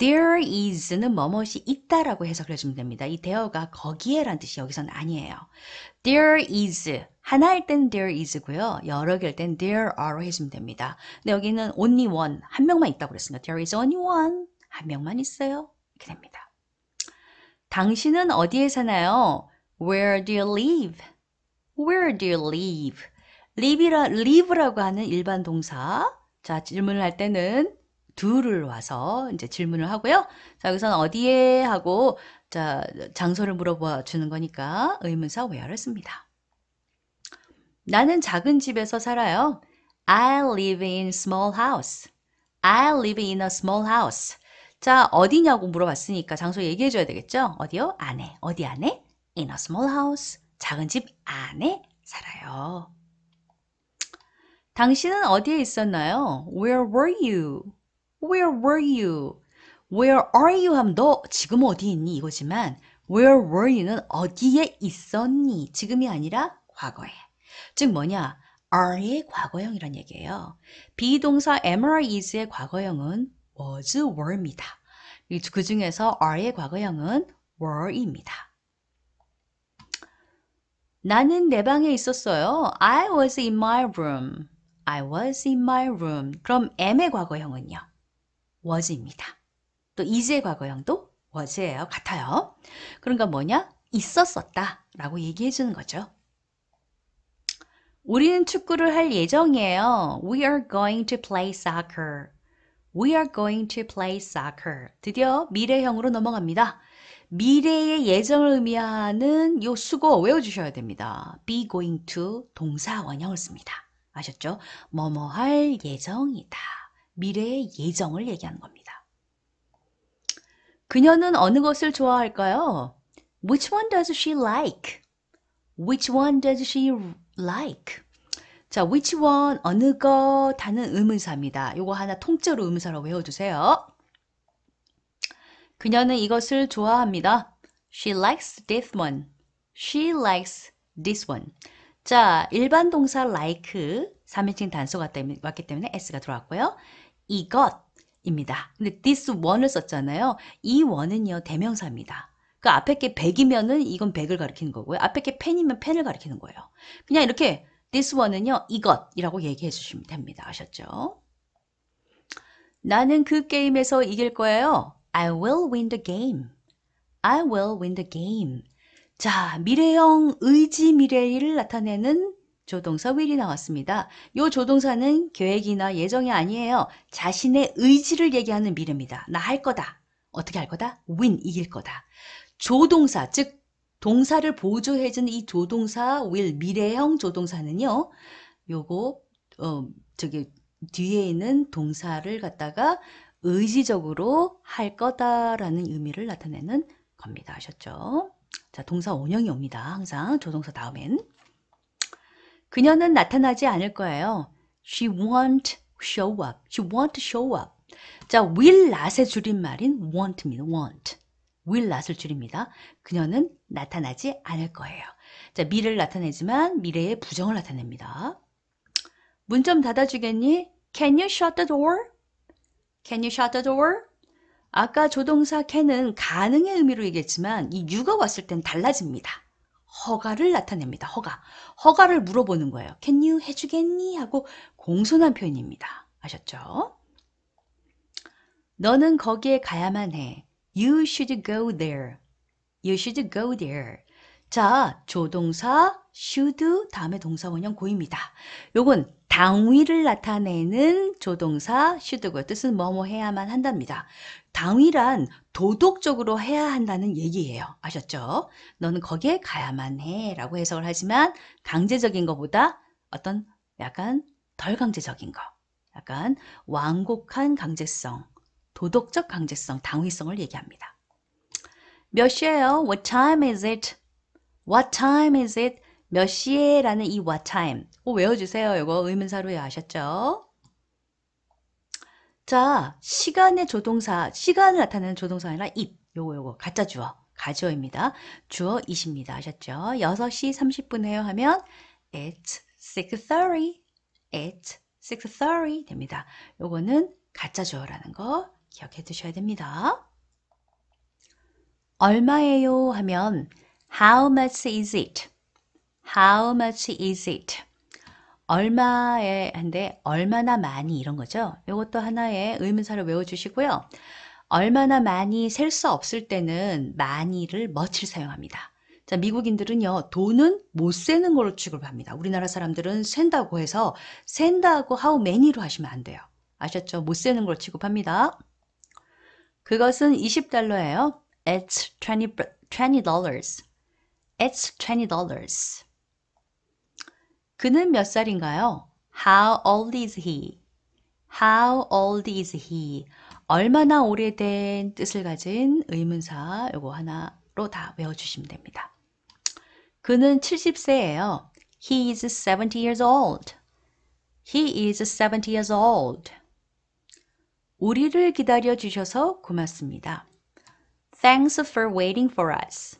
A: there is는 뭐뭇이 있다라고 해석을 해주면 됩니다. 이대어가 거기에란 뜻이 여기선 아니에요. there is 하나일 땐 there is고요. 여러 개일 땐 there are 로 해주면 됩니다. 근데 여기는 only one 한 명만 있다고 그랬습니다. there is only one 한 명만 있어요. 이렇게 됩니다. 당신은 어디에 사나요? Where do you live? Where do you live? live라, live라고 하는 일반 동사. 자, 질문을 할 때는 둘을 와서 이제 질문을 하고요. 자, 여기서는 어디에 하고 자, 장소를 물어봐 주는 거니까 의문사 where를 씁니다. 나는 작은 집에서 살아요. I live in small house. I live in a small house. 자, 어디냐고 물어봤으니까 장소 얘기해 줘야 되겠죠? 어디요? 안에. 어디 안에? In a small house. 작은 집 안에 살아요. 당신은 어디에 있었나요? Where were you? Where were you? Where are you? 하면 너 지금 어디 있니? 이거지만 Where were you는 어디에 있었니? 지금이 아니라 과거에. 즉 뭐냐? are의 과거형이란 얘기예요. 비동사 am or is의 과거형은 was, were입니다. 그 중에서 are의 과거형은 were입니다. 나는 내 방에 있었어요. I was in my room. I was in my room. 그럼 am의 과거형은요? was입니다. 또 이제 과거형도 was예요. 같아요. 그러니까 뭐냐? 있었었다 라고 얘기해 주는 거죠. 우리는 축구를 할 예정이에요. We are going to play soccer. We are going to play soccer. 드디어 미래형으로 넘어갑니다. 미래의 예정을 의미하는 요수고 외워주셔야 됩니다. be going to 동사 원형을 씁니다. 아셨죠? 뭐뭐 할 예정이다. 미래의 예정을 얘기하는 겁니다. 그녀는 어느 것을 좋아할까요? Which one does she like? Which one does she like? 자, which one 어느 것, 다는 의문사입니다. 이거 하나 통째로 의문사로 외워주세요. 그녀는 이것을 좋아합니다. She likes this one. She likes this one. 자, 일반 동사 like 3인칭 단서가 왔기 때문에 s가 들어왔고요. 이것입니다. 근데 this one을 썼잖아요. 이 one은요 대명사입니다. 그 앞에 게 100이면은 이건 100을 가리키는 거고요. 앞에 게 펜이면 펜을 가리키는 거예요. 그냥 이렇게 this one은요 이것이라고 얘기해 주시면 됩니다. 아셨죠? 나는 그 게임에서 이길 거예요. I will win the game. I will win the game. 자, 미래형 의지 미래를 나타내는 조동사 will이 나왔습니다. 요 조동사는 계획이나 예정이 아니에요. 자신의 의지를 얘기하는 미래입니다. 나 할 거다. 어떻게 할 거다? win, 이길 거다. 조동사, 즉 동사를 보조해준이 조동사 will, 미래형 조동사는요. 요거 어, 저기 뒤에 있는 동사를 갖다가 의지적으로 할 거다라는 의미를 나타내는 겁니다. 아셨죠? 자, 동사 원형이 옵니다. 항상 조동사 다음엔. 그녀는 나타나지 않을 거예요. She won't show up. She won't show up. 자, will not의 줄임말인 want입니다. want. will not을 줄입니다. 그녀는 나타나지 않을 거예요. 자, 미래를 나타내지만 미래의 부정을 나타냅니다. 문 좀 닫아주겠니? Can you shut the door? Can you shut the door? 아까 조동사 can은 가능의 의미로 얘기했지만 이 you가 왔을 땐 달라집니다. 허가를 나타냅니다. 허가. 허가를 물어보는 거예요. Can you 해주겠니? 하고 공손한 표현입니다. 아셨죠? 너는 거기에 가야만 해. You should go there. You should go there. 자, 조동사 should 다음에 동사 원형 고입니다. 요건 당위를 나타내는 조동사 should고요. 뜻은 뭐뭐 해야만 한답니다. 당위란 도덕적으로 해야 한다는 얘기예요. 아셨죠? 너는 거기에 가야만 해 라고 해석을 하지만 강제적인 것보다 어떤 약간 덜 강제적인 것 약간 완곡한 강제성, 도덕적 강제성, 당위성을 얘기합니다. 몇 시에요? What time is it? What time is it? 몇 시에? 라는 이 what time 꼭 외워주세요. 이거 의문사로요. 아셨죠? 자, 시간의 조동사, 시간을 나타내는 조동사 아니라 입, 요거 요거 가짜 주어, 가주어입니다. 주어 이십니다 아셨죠? 6시 30분 에요 하면 at 6.30, at 6.30 됩니다. 요거는 가짜 주어라는 거 기억해 두셔야 됩니다. 얼마예요 하면 how much is it? how much is it? 얼마에 한데 얼마나 많이 이런 거죠. 이것도 하나의 의문사를 외워주시고요. 얼마나 많이 셀 수 없을 때는 많이를 멋을 사용합니다. 자, 미국인들은요, 돈은 못 세는 걸로 취급합니다. 우리나라 사람들은 센다고 해서 센다고 how many로 하시면 안 돼요. 아셨죠? 못 세는 걸로 취급합니다. 그것은 20달러예요. It's 20, 20 dollars. It's 20 dollars. 그는 몇 살인가요? How old is he? How old is he? 얼마나 오래된 뜻을 가진 의문사 요거 하나로 다 외워주시면 됩니다. 그는 70세예요. He is 70 years old. He is 70 years old. 우리를 기다려 주셔서 고맙습니다. Thanks for waiting for us.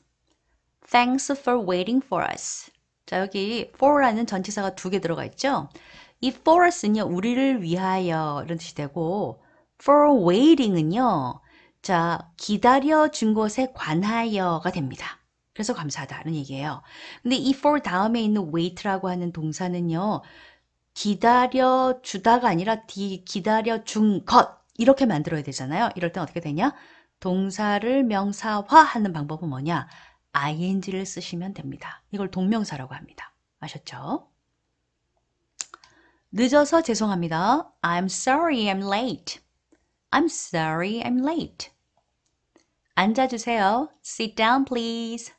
A: Thanks for waiting for us. 자 여기 for라는 전치사가 두 개 들어가 있죠. 이 for us는요 우리를 위하여 이런 뜻이 되고 for waiting은요 자 기다려준 것에 관하여가 됩니다. 그래서 감사하다는 얘기예요. 근데 이 for 다음에 있는 wait라고 하는 동사는요 기다려주다가 아니라 기다려준 것 이렇게 만들어야 되잖아요. 이럴 땐 어떻게 되냐 동사를 명사화하는 방법은 뭐냐 ing를 쓰시면 됩니다. 이걸 동명사라고 합니다. 아셨죠? 늦어서 죄송합니다. I'm sorry I'm late. I'm sorry I'm late. 앉아주세요. Sit down please.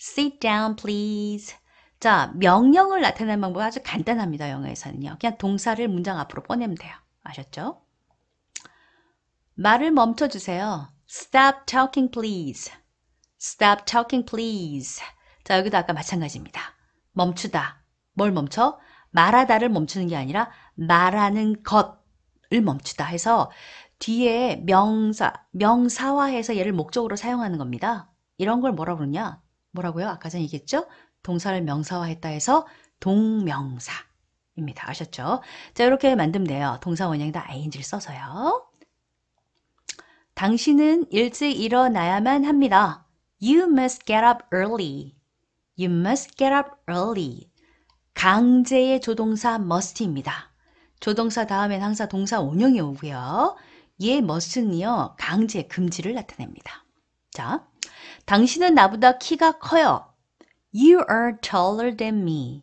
A: Sit down please. 자, 명령을 나타내는 방법 아주 간단합니다. 영어에서는요. 그냥 동사를 문장 앞으로 꺼내면 돼요. 아셨죠? 말을 멈춰주세요. Stop talking please. Stop talking, please. 자, 여기도 아까 마찬가지입니다. 멈추다. 뭘 멈춰? 말하다를 멈추는 게 아니라 말하는 것을 멈추다 해서 뒤에 명사, 명사화해서 얘를 목적으로 사용하는 겁니다. 이런 걸 뭐라 고 그러냐? 뭐라고요? 아까 전에 얘기했죠? 동사를 명사화했다 해서 동명사입니다. 아셨죠? 자, 이렇게 만들면 돼요. 동사 원형에다 ing를 써서요. 당신은 일찍 일어나야만 합니다. You must get up early. You must get up early. 강제의 조동사 must입니다. 조동사 다음엔 항상 동사 원형이 오고요. 얘 must는요. 강제, 금지를 나타냅니다. 자, 당신은 나보다 키가 커요. You are taller than me.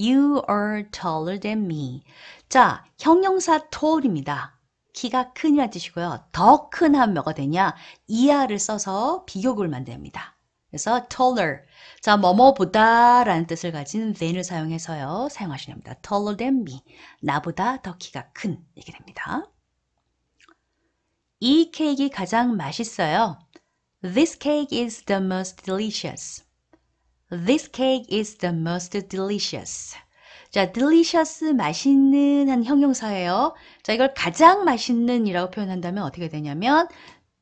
A: You are taller than me. 자, 형용사 tall입니다. 키가 큰이란 뜻이고요. 더 큰한 뭐가 되냐? 이하를 써서 비교급을 만듭니다. 그래서 taller. 자, 뭐뭐보다 라는 뜻을 가진 than을 사용해서요. 사용하시면 됩니다. taller than me. 나보다 더 키가 큰. 이게 됩니다. 이 케이크가 가장 맛있어요. This cake is the most delicious. This cake is the most delicious. 자, delicious 맛있는 한 형용사예요. 자, 이걸 가장 맛있는이라고 표현한다면 어떻게 되냐면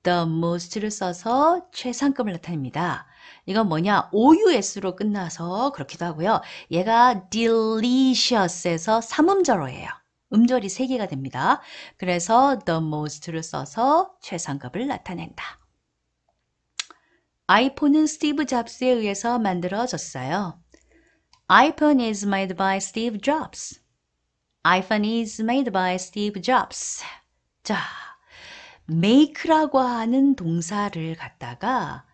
A: the most를 써서 최상급을 나타냅니다. 이건 뭐냐? OUS로 끝나서 그렇기도 하고요. 얘가 delicious에서 삼음절어예요. 음절이 3개가 됩니다. 그래서 the most를 써서 최상급을 나타낸다. 아이폰은 스티브 잡스에 의해서 만들어졌어요. iPhone is made by Steve Jobs. iPhone is made by Steve Jobs. 자, make라고 하는 동사를 갖다가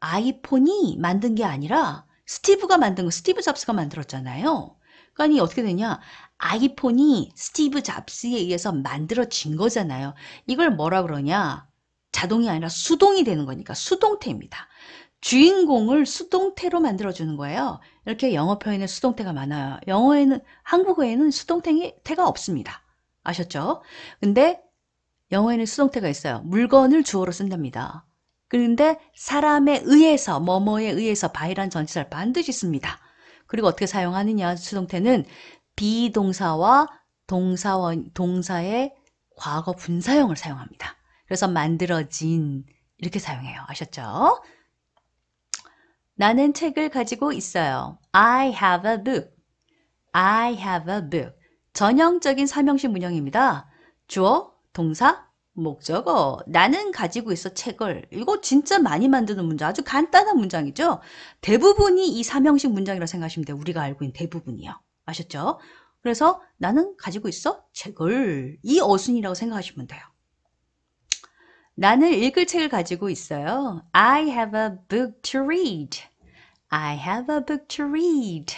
A: 아이폰이 만든 게 아니라 스티브가 만든 거, 스티브 잡스가 만들었잖아요. 그러니 까 어떻게 되냐? 아이폰이 스티브 잡스에 의해서 만들어진 거잖아요. 이걸 뭐라 그러냐? 자동이 아니라 수동이 되는 거니까 수동태입니다. 주인공을 수동태로 만들어주는 거예요. 이렇게 영어 표현에 수동태가 많아요. 영어에는, 한국어에는 수동태가 없습니다. 아셨죠? 근데 영어에는 수동태가 있어요. 물건을 주어로 쓴답니다. 그런데 사람에 의해서, 뭐뭐에 의해서 바이란 전치사를 반드시 씁니다. 그리고 어떻게 사용하느냐, 수동태는 비동사와 동사원, 동사의 과거 분사형을 사용합니다. 그래서 만들어진, 이렇게 사용해요. 아셨죠? 나는 책을 가지고 있어요. I have a book. I have a book. 전형적인 삼형식 문형입니다. 주어, 동사, 목적어. 나는 가지고 있어 책을. 이거 진짜 많이 만드는 문장. 아주 간단한 문장이죠. 대부분이 이 삼형식 문장이라고 생각하시면 돼요. 우리가 알고 있는 대부분이요. 아셨죠? 그래서 나는 가지고 있어 책을. 이 어순이라고 생각하시면 돼요. 나는 읽을 책을 가지고 있어요. I have a book to read. I have a book to read.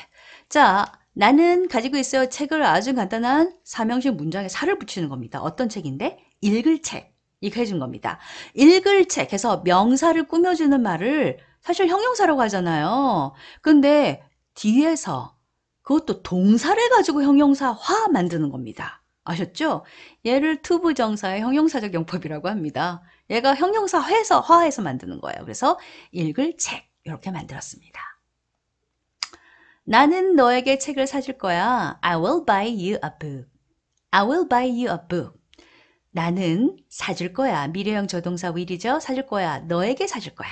A: 자, 나는 가지고 있어요. 책을 아주 간단한 사명식 문장에 살을 붙이는 겁니다. 어떤 책인데? 읽을 책. 이렇게 해준 겁니다. 읽을 책 해서 명사를 꾸며주는 말을 사실 형용사라고 하잖아요. 근데 뒤에서 그것도 동사를 가지고 형용사화 만드는 겁니다. 아셨죠? 얘를 투부정사의 형용사적 용법이라고 합니다. 얘가 형용사화해서 화해서 만드는 거예요. 그래서 읽을 책. 이렇게 만들었습니다. 나는 너에게 책을 사줄 거야. I will buy you a book. I will buy you a book. 나는 사줄 거야. 미래형 저동사 will이죠. 사줄 거야. 너에게 사줄 거야.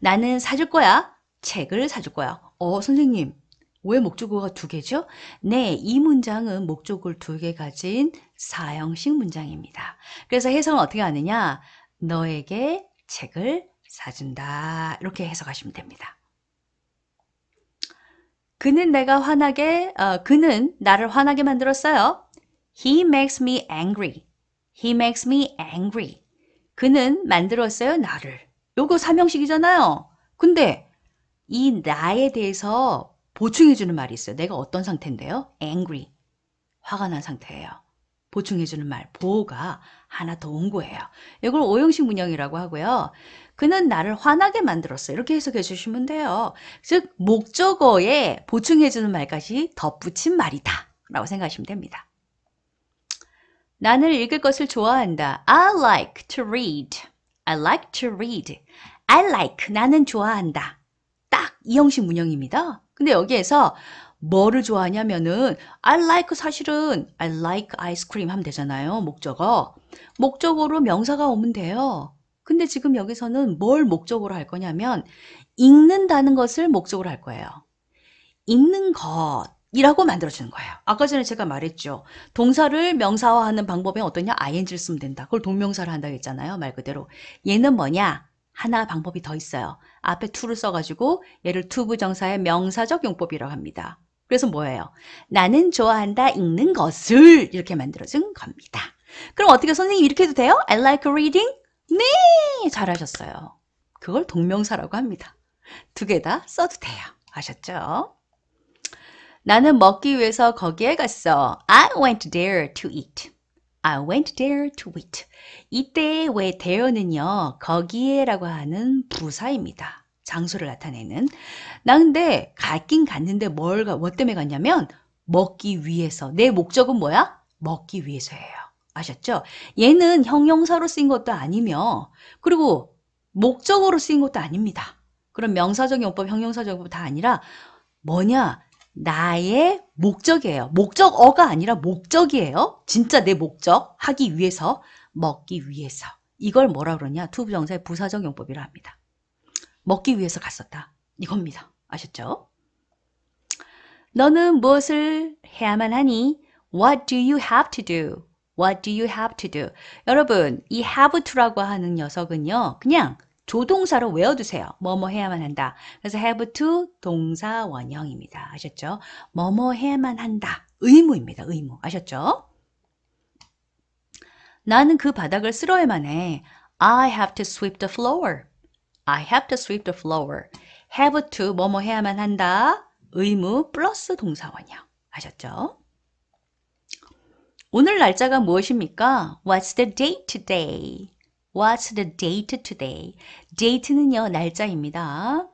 A: 나는 사줄 거야. 책을 사줄 거야. 어, 선생님. 왜 목적어가 두 개죠? 네, 이 문장은 목적을두 개 가진 사형식 문장입니다. 그래서 해석은 어떻게 하느냐? 너에게 책을 사준다 이렇게 해석하시면 됩니다. 그는 내가 화나게 어, 그는 나를 화나게 만들었어요. He makes me angry. He makes me angry. 그는 만들었어요 나를. 요거 삼형식이잖아요. 근데 이 나에 대해서 보충해주는 말이 있어요. 내가 어떤 상태인데요? angry. 화가 난 상태예요. 보충해주는 말 보호가 하나 더 온 거예요. 이걸 오형식 문형이라고 하고요. 그는 나를 화나게 만들었어. 이렇게 해석해 주시면 돼요. 즉 목적어에 보충해주는 말까지 덧붙인 말이다. 라고 생각하시면 됩니다. 나는 읽을 것을 좋아한다. I like to read. I like to read. I like. 나는 좋아한다. 딱이 형식 문형입니다. 근데 여기에서 뭐를 좋아하냐면은 I like 사실은 I like ice cream 하면 되잖아요. 목적어. 목적으로 명사가 오면 돼요. 근데 지금 여기서는 뭘 목적으로 할 거냐면 읽는다는 것을 목적으로 할 거예요. 읽는 것. 이라고 만들어주는 거예요. 아까 전에 제가 말했죠. 동사를 명사화하는 방법이 어떠냐? ing를 쓰면 된다. 그걸 동명사를 한다고 했잖아요. 말 그대로. 얘는 뭐냐? 하나 방법이 더 있어요. 앞에 to를 써가지고 얘를 to 부정사의 명사적 용법이라고 합니다. 그래서 뭐예요? 나는 좋아한다 읽는 것을 이렇게 만들어준 겁니다. 그럼 어떻게 선생님 이렇게 해도 돼요? I like reading? 네! 잘하셨어요. 그걸 동명사라고 합니다. 두 개 다 써도 돼요. 아셨죠? 나는 먹기 위해서 거기에 갔어. I went there to eat. I went there to eat. 이때 왜 there는요, 거기에라고 하는 부사입니다. 장소를 나타내는. 나 근데 갔긴 갔는데 뭘, 가, 뭐 때문에 갔냐면 먹기 위해서. 내 목적은 뭐야? 먹기 위해서예요. 아셨죠? 얘는 형용사로 쓰인 것도 아니며 그리고 목적으로 쓰인 것도 아닙니다. 그럼 명사적 용법, 형용사적 용법 다 아니라 뭐냐? 나의 목적이에요. 목적어가 아니라 목적이에요. 진짜 내 목적, 하기 위해서, 먹기 위해서. 이걸 뭐라 그러냐? 투부정사의 부사적 용법이라 합니다. 먹기 위해서 갔었다. 이겁니다. 아셨죠? 너는 무엇을 해야만 하니? What do you have to do? What do you have to do? 여러분, 이 have to라고 하는 녀석은요. 그냥 조동사로 외워두세요. 뭐뭐 해야만 한다. 그래서 have to 동사 원형입니다. 아셨죠? 뭐뭐 해야만 한다. 의무입니다. 의무. 아셨죠? 나는 그 바닥을 쓸어야만 해. I have to sweep the floor. I have to sweep the floor. have to 뭐뭐 해야만 한다. 의무 플러스 동사원형. 아셨죠? 오늘 날짜가 무엇입니까? What's the date today? What's the date today? date는요, 날짜입니다.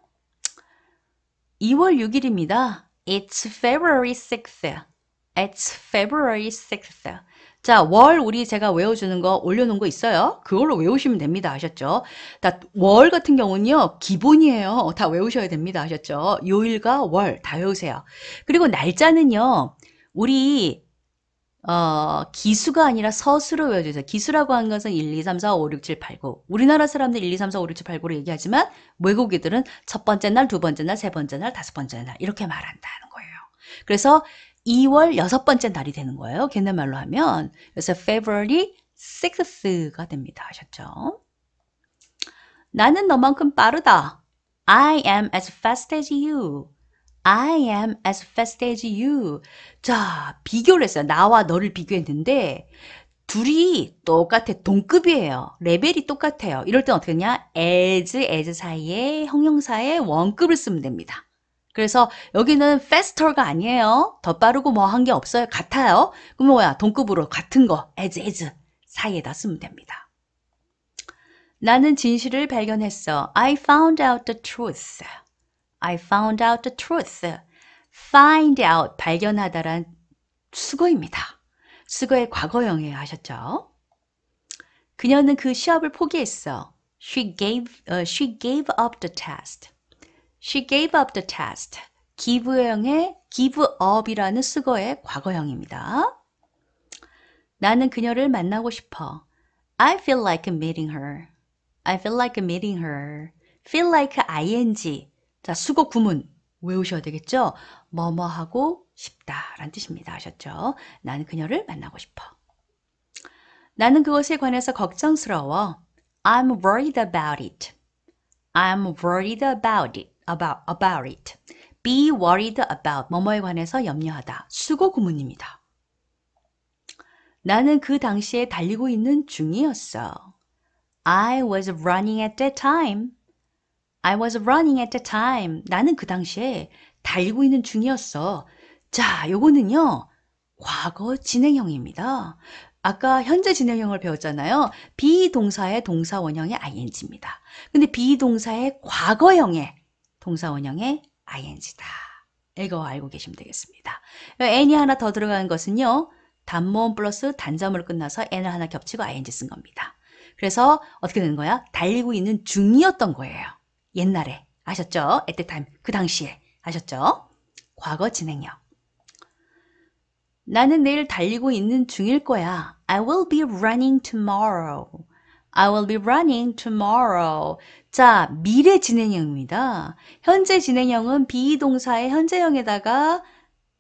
A: 2월 6일입니다. It's February 6th. It's February 6th. 자, 월 우리 제가 외워주는 거 올려놓은 거 있어요. 그걸로 외우시면 됩니다. 아셨죠? 다, 월 같은 경우는요. 기본이에요. 다 외우셔야 됩니다. 아셨죠? 요일과 월 다 외우세요. 그리고 날짜는요. 우리 어, 기수가 아니라 서수로 외워주세요. 기수라고 하는 것은 1, 2, 3, 4, 5, 6, 7, 8, 9. 우리나라 사람들 1, 2, 3, 4, 5, 6, 7, 8, 9로 얘기하지만 외국인들은 첫 번째 날, 두 번째 날, 세 번째 날, 다섯 번째 날 이렇게 말한다는 거예요. 그래서 2월 여섯 번째 날이 되는 거예요. 걔네말로 하면. 그래서 February 6th가 됩니다. 아셨죠? 나는 너만큼 빠르다. I am as fast as you. I am as fast as you. 자, 비교를 했어요. 나와 너를 비교했는데 둘이 똑같아. 동급이에요. 레벨이 똑같아요. 이럴 땐 어떻게 하냐? as, as 사이에 형용사에 원급을 쓰면 됩니다. 그래서 여기는 faster가 아니에요. 더 빠르고 뭐 한 게 없어요. 같아요. 그럼 뭐야? 동급으로 같은 거 as as 사이에다 쓰면 됩니다. 나는 진실을 발견했어. I found out the truth. I found out the truth. find out 발견하다란 수거입니다. 수거의 과거형이에요. 하셨죠? 그녀는 그 시합을 포기했어. She gave, uh, she gave up the test. She gave up the test. give형의 give up이라는 수거의 과거형입니다. 나는 그녀를 만나고 싶어. I feel like meeting her. I feel like meeting her. feel like ing. 자, 수거 구문 외우셔야 되겠죠? 뭐뭐 하고 싶다 라는 뜻입니다. 아셨죠? 나는 그녀를 만나고 싶어. 나는 그것에 관해서 걱정스러워. I'm worried about it. I'm worried about it. about, about it. be worried about 뭐뭐에 관해서 염려하다. 수고 구문입니다. 나는 그 당시에 달리고 있는 중이었어. I was running at that time. I was running at that time. 나는 그 당시에 달리고 있는 중이었어. 자, 요거는요. 과거 진행형입니다. 아까 현재 진행형을 배웠잖아요. 비동사의 동사 원형의 ing입니다. 근데 비동사의 과거형의 동사원형의 ing다. 이거 알고 계시면 되겠습니다. n이 하나 더들어가는 것은요. 단모음 플러스 단자음으 끝나서 n을 하나 겹치고 ing 쓴 겁니다. 그래서 어떻게 되는 거야? 달리고 있는 중이었던 거예요. 옛날에. 아셨죠? at t h e time. 그 당시에. 아셨죠? 과거 진행형. 나는 내일 달리고 있는 중일 거야. I will be running tomorrow. I will be running tomorrow. 자, 미래 진행형입니다. 현재 진행형은 비동사의 현재형에다가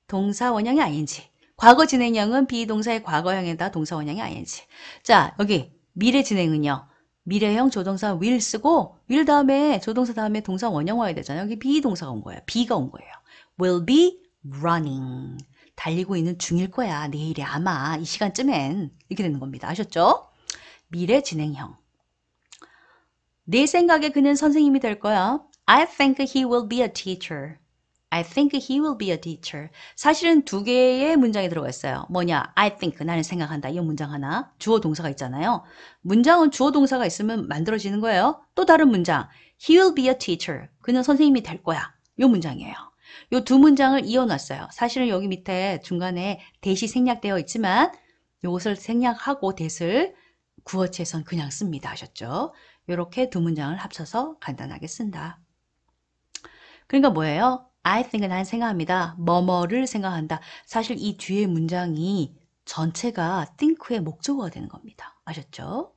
A: 동사 원형이 아닌지 과거 진행형은 비동사의 과거형에다 동사 원형이 아닌지 자, 여기 미래 진행은요. 미래형 조동사 will 쓰고 will 다음에 조동사 다음에 동사 원형 와야 되잖아요. 여기 비동사가 온 거예요. 비가온 거예요. will be running. 달리고 있는 중일 거야. 내일이 아마 이 시간쯤엔 이렇게 되는 겁니다. 아셨죠? 미래 진행형. 내 생각에 그는 선생님이 될 거야. I think he will be a teacher. I think he will be a teacher. 사실은 두 개의 문장이 들어가 있어요. 뭐냐? I think 나는 생각한다. 이 문장 하나. 주어 동사가 있잖아요. 문장은 주어 동사가 있으면 만들어지는 거예요. 또 다른 문장. He will be a teacher. 그는 선생님이 될 거야. 이 문장이에요. 이 두 문장을 이어놨어요. 사실은 여기 밑에 중간에 대시 생략되어 있지만 이것을 생략하고 대을 구어체선 그냥 씁니다. 하셨죠? 이렇게 두 문장을 합쳐서 간단하게 쓴다. 그러니까 뭐예요? I t h i n k 난 생각합니다. 뭐뭐를 생각한다. 사실 이 뒤에 문장이 전체가 think의 목적어가 되는 겁니다. 아셨죠?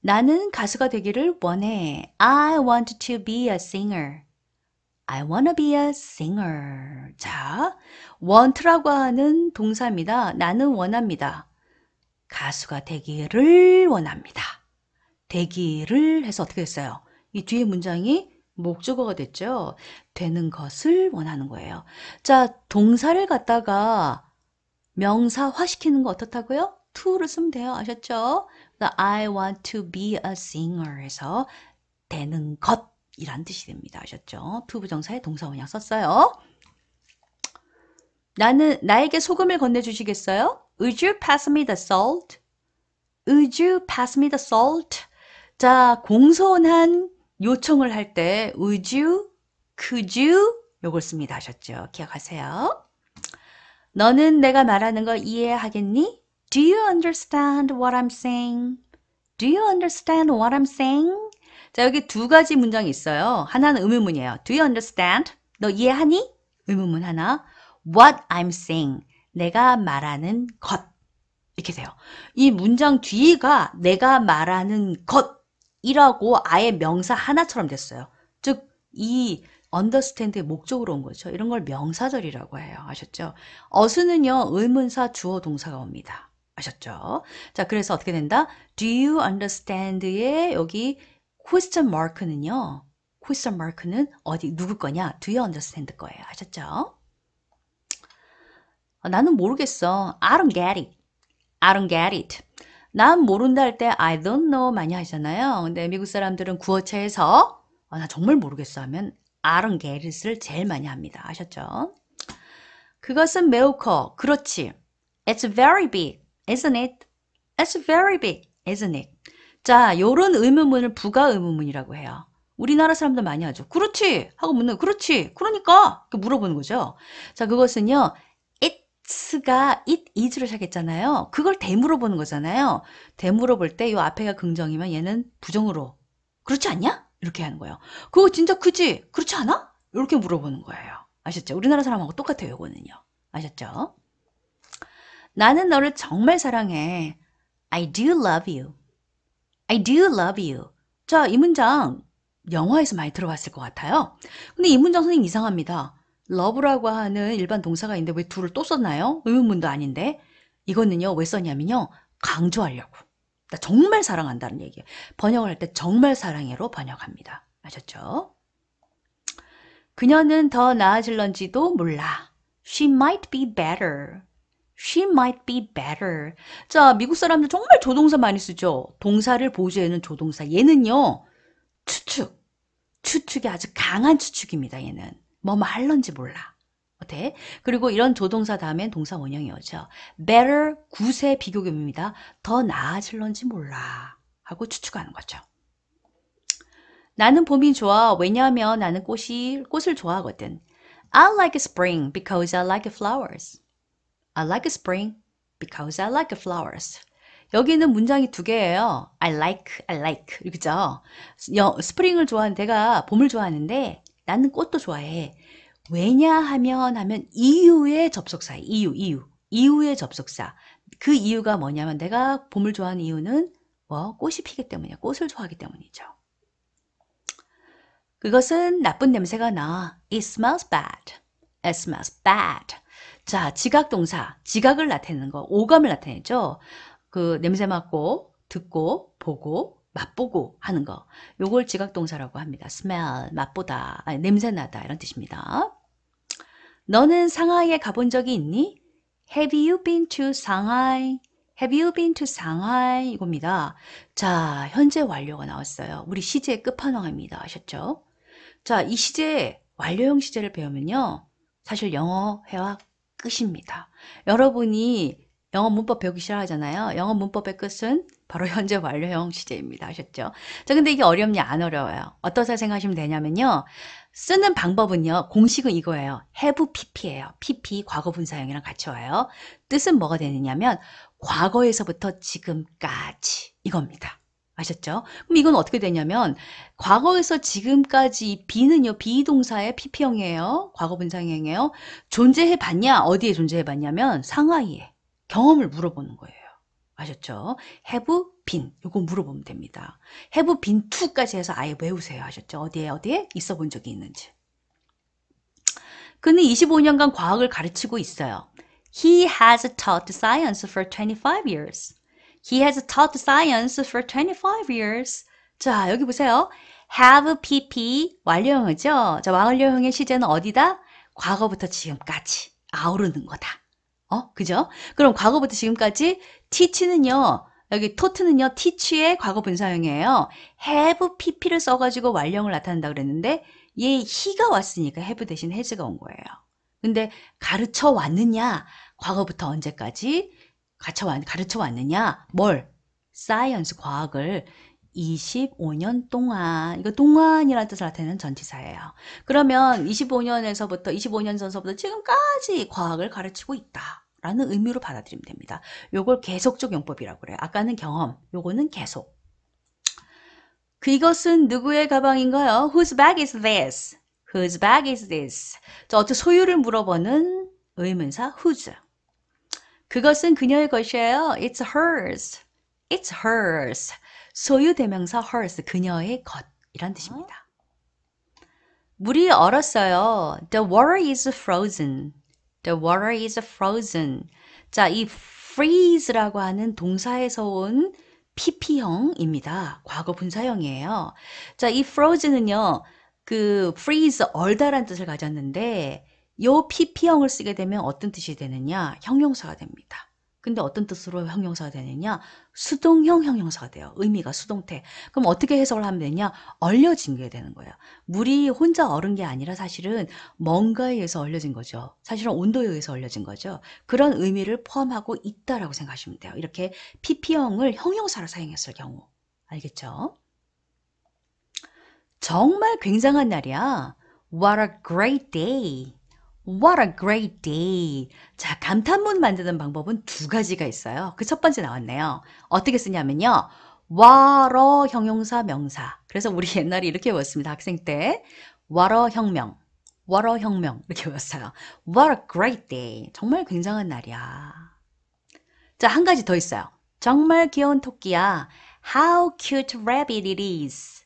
A: 나는 가수가 되기를 원해. I want to be a singer. I wanna be a singer. 자, want라고 하는 동사입니다. 나는 원합니다. 가수가 되기를 원합니다. 대기를 해서 어떻게 됐어요? 이 뒤에 문장이 목적어가 됐죠. 되는 것을 원하는 거예요. 자, 동사를 갖다가 명사화시키는 거 어떻다고요? to를 쓰면 돼요. 아셨죠? I want to be a singer 해서 되는 것이란 뜻이 됩니다. 아셨죠? to 부정사에 동사 원형 썼어요. 나는 나에게 소금을 건네주시겠어요? Would you pass me the salt? Would you pass me the salt? 자, 공손한 요청을 할때 would you, could you 요걸 씁니다 하셨죠. 기억하세요. 너는 내가 말하는 거 이해하겠니? Do you understand what I'm saying? Do you understand what I'm saying? 자, 여기 두 가지 문장이 있어요. 하나는 의문문이에요. Do you understand? 너 이해하니? 의문문 하나. What I'm saying. 내가 말하는 것. 이렇게 돼요. 이 문장 뒤가 내가 말하는 것 이라고 아예 명사 하나처럼 됐어요. 즉, 이 understand의 목적으로 온 거죠. 이런 걸 명사절이라고 해요. 아셨죠? 어수는요, 의문사 주어 동사가 옵니다. 아셨죠? 자, 그래서 어떻게 된다? Do you understand의 여기 question mark는요. question mark는 어디 누구 거냐? Do you understand 거예요. 아셨죠? 어, 나는 모르겠어. I don't get it. I don't get it. 난 모른다 할 때 I don't know 많이 하잖아요. 근데 미국 사람들은 구어체에서 아, 나 정말 모르겠어 하면 I don't get it을 제일 많이 합니다. 아셨죠? 그것은 매우 커. 그렇지. It's very big, isn't it? It's very big, isn't it? 자, 요런 의문문을 부가 의문문이라고 해요. 우리나라 사람들 많이 하죠. 그렇지! 하고 묻는, 그렇지! 그러니까! 물어보는 거죠. 자, 그것은요, it가 it is로 시작했잖아요. 그걸 대물어 보는 거잖아요. 대물어 볼 때 이 앞에가 긍정이면 얘는 부정으로 그렇지 않냐? 이렇게 하는 거예요. 그거 진짜 크지? 그렇지 않아? 이렇게 물어보는 거예요. 아셨죠? 우리나라 사람하고 똑같아요. 이거는요. 아셨죠? 나는 너를 정말 사랑해. I do love you. I do love you. 자, 이 문장 영화에서 많이 들어봤을 것 같아요. 근데 이 문장 선생님 이상합니다. love라고 하는 일반 동사가 있는데 왜 둘을 또 썼나요? 의문문도 아닌데 이거는요 왜 썼냐면요 강조하려고 나 그러니까 정말 사랑한다는 얘기예요 번역을 할 때 정말 사랑해로 번역합니다 아셨죠? 그녀는 더 나아질런지도 몰라 She might be better She might be better 자 미국 사람들 정말 조동사 많이 쓰죠 동사를 보조해는 조동사 얘는요 추측 추측이 아주 강한 추측입니다 얘는 뭐뭐 할런지 몰라. 어때? 그리고 이런 조동사 다음엔 동사 원형이 오죠. better 구세 비교겸입니다더 나아질런지 몰라 하고 추측하는 거죠. 나는 봄이 좋아. 왜냐하면 나는 꽃이 꽃을 좋아하거든. I like spring because I like flowers. I like spring because I like flowers. 여기는 문장이 두 개예요. I like, I like. 그죠? 스프링을 좋아하는 내가 봄을 좋아하는데 나는 꽃도 좋아해. 왜냐하면 하면 이유의 접속사, 이유, 이유. 이유의 접속사. 그 이유가 뭐냐면 내가 봄을 좋아하는 이유는 뭐 꽃이 피기 때문이야. 꽃을 좋아하기 때문이죠. 그것은 나쁜 냄새가 나. It smells bad. It smells bad. 자, 지각 동사. 지각을 나타내는 거. 오감을 나타내죠. 그 냄새 맡고, 듣고, 보고, 맛보고 하는 거. 요걸 지각동사라고 합니다. smell, 맛보다, 아니, 냄새나다 이런 뜻입니다. 너는 상하이에 가본 적이 있니? Have you been to Shanghai? Have you been to Shanghai? 이겁니다. 자, 현재 완료가 나왔어요. 우리 시제 끝판왕입니다. 아셨죠? 자, 이 시제, 완료형 시제를 배우면요. 사실 영어 회화 끝입니다. 여러분이 영어 문법 배우기 싫어하잖아요. 영어 문법의 끝은 바로 현재 완료형 시제입니다. 하셨죠? 자, 근데 이게 어렵냐? 안 어려워요. 어떠사 생각하시면 되냐면요. 쓰는 방법은요. 공식은 이거예요. have pp예요. pp 과거 분사형이랑 같이 와요. 뜻은 뭐가 되느냐면 과거에서부터 지금까지 이겁니다. 아셨죠? 그럼 이건 어떻게 되냐면 과거에서 지금까지 비는요 비동사의 pp형이에요. 과거 분사형이에요. 존재해 봤냐? 어디에 존재해 봤냐면 상하이에 경험을 물어보는 거예요. 아셨죠 have been 요거 물어보면 됩니다. have been to까지 해서 아예 외우세요 하셨죠? 어디에 어디에 있어 본 적이 있는지. 그는 25년간 과학을 가르치고 있어요. He has taught science for 25 years. He has taught science for 25 years. 자, 여기 보세요. have pp 완료형이죠? 자, 완료형의 시제는 어디다? 과거부터 지금까지 아우르는 거다. 어? 그죠? 그럼 과거부터 지금까지 teach는요. 여기 토트는요. teach의 과거 분사형이에요. have pp를 써가지고 완령을 나타낸다 그랬는데 얘 he가 왔으니까 have 대신 has가 온 거예요. 근데 가르쳐 왔느냐? 과거부터 언제까지 가르쳐, 왔, 가르쳐 왔느냐? 뭘? 사이언스 과학을 25년 동안 이거 동안이라는 뜻을 나타내는 전치사예요. 그러면 25년에서부터 25년 전서부터 지금까지 과학을 가르치고 있다. 라는 의미로 받아들이면 됩니다. 요걸 계속적 용법이라고 그래요. 아까는 경험, 요거는 계속. 그것은 누구의 가방인가요? Whose bag is this? Whose bag is this? 자, 어떻게 소유를 물어보는 의문사 whose. 그것은 그녀의 것이에요. It's hers. It's hers. 소유 대명사 hers, 그녀의 것이란 뜻입니다. 물이 얼었어요. The water is frozen. The water is frozen. 자, 이 freeze라고 하는 동사에서 온 PP형입니다. 과거 분사형이에요. 자, 이 frozen은요. 그 freeze 얼다란 뜻을 가졌는데 요 PP형을 쓰게 되면 어떤 뜻이 되느냐? 형용사가 됩니다. 근데 어떤 뜻으로 형용사가 되느냐? 수동형 형용사가 돼요. 의미가 수동태. 그럼 어떻게 해석을 하면 되냐? 얼려진 게 되는 거예요. 물이 혼자 얼은 게 아니라 사실은 뭔가에 의해서 얼려진 거죠. 사실은 온도에 의해서 얼려진 거죠. 그런 의미를 포함하고 있다라고 생각하시면 돼요. 이렇게 PP형을 형용사로 사용했을 경우. 알겠죠? 정말 굉장한 날이야. What a great day. What a great day. 자, 감탄문 만드는 방법은 두 가지가 있어요. 그 첫 번째 나왔네요. 어떻게 쓰냐면요. What a 형용사 명사. 그래서 우리 옛날에 이렇게 외웠습니다 학생 때. What a 혁명. What a 혁명. 이렇게 외웠어요 What a great day. 정말 굉장한 날이야. 자, 한 가지 더 있어요. 정말 귀여운 토끼야. How cute rabbit it is.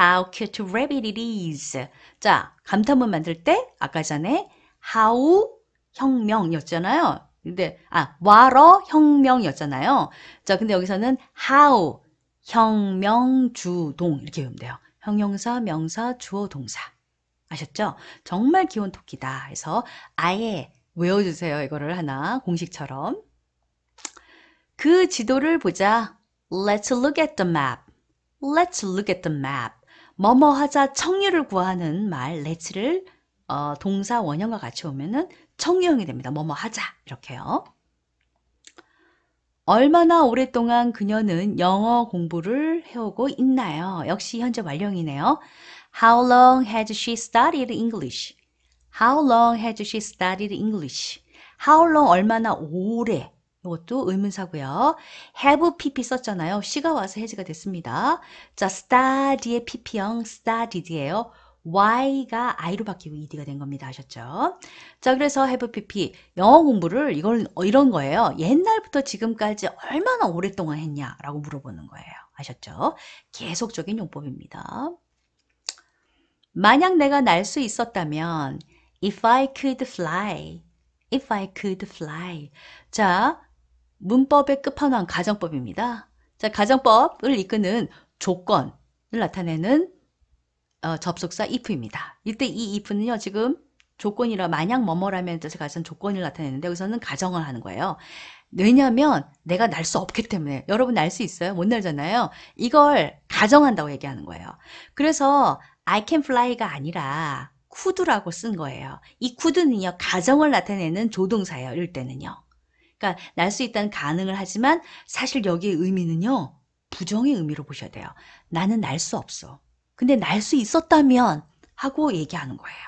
A: How cute rabbit it is. 자, 감탄문 만들 때 아까 전에 하우 혁명이었잖아요. 근데 아 와러 혁명이었잖아요. 자, 근데 여기서는 하우 혁명주동 이렇게 외우면 돼요. 형용사, 명사, 주어, 동사. 아셨죠? 정말 기운 토끼다. 그래서 아예 외워주세요. 이거를 하나 공식처럼. 그 지도를 보자. Let's look at the map. Let's look at the map. 뭐뭐 하자 청유를 구하는 말 let's를 어, 동사 원형과 같이 오면은 청유형이 됩니다. 뭐뭐 하자 이렇게요. 얼마나 오랫동안 그녀는 영어 공부를 해오고 있나요? 역시 현재 완령이네요 How long has she studied English? How long has she studied English? How long 얼마나 오래 이것도 의문사고요. have pp 썼잖아요. 시가 와서 해지가 됐습니다. 자, study의 pp형 studied예요. Y가 I로 바뀌고 ED가 된 겁니다. 아셨죠? 자, 그래서 have PP 영어 공부를 이걸 어, 이런 거예요. 옛날부터 지금까지 얼마나 오랫동안 했냐라고 물어보는 거예요. 아셨죠? 계속적인 용법입니다. 만약 내가 날 수 있었다면 if I could fly if I could fly 자, 문법의 끝판왕 가정법입니다. 자, 가정법을 이끄는 조건을 나타내는 어, 접속사 if입니다. 이때 이 if는요 지금 조건이라 만약 뭐뭐라면 뜻을 가진 조건을 나타내는데 여기서는 가정을 하는 거예요. 왜냐하면 내가 날 수 없기 때문에 여러분 날 수 있어요? 못 날잖아요. 이걸 가정한다고 얘기하는 거예요. 그래서 I can fly가 아니라 could라고 쓴 거예요. 이 could는요 가정을 나타내는 조동사예요. 이럴 때는요 그러니까 날 수 있다는 가능을 하지만 사실 여기의 의미는요 부정의 의미로 보셔야 돼요. 나는 날 수 없어. 근데 날 수 있었다면 하고 얘기하는 거예요.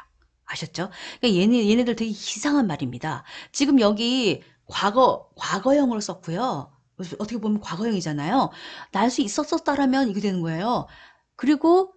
A: 아셨죠? 그러니까 얘네, 얘네들 되게 이상한 말입니다. 지금 여기 과거, 과거형으로 썼고요. 어떻게 보면 과거형이잖아요. 날 수 있었었다라면 이게 되는 거예요. 그리고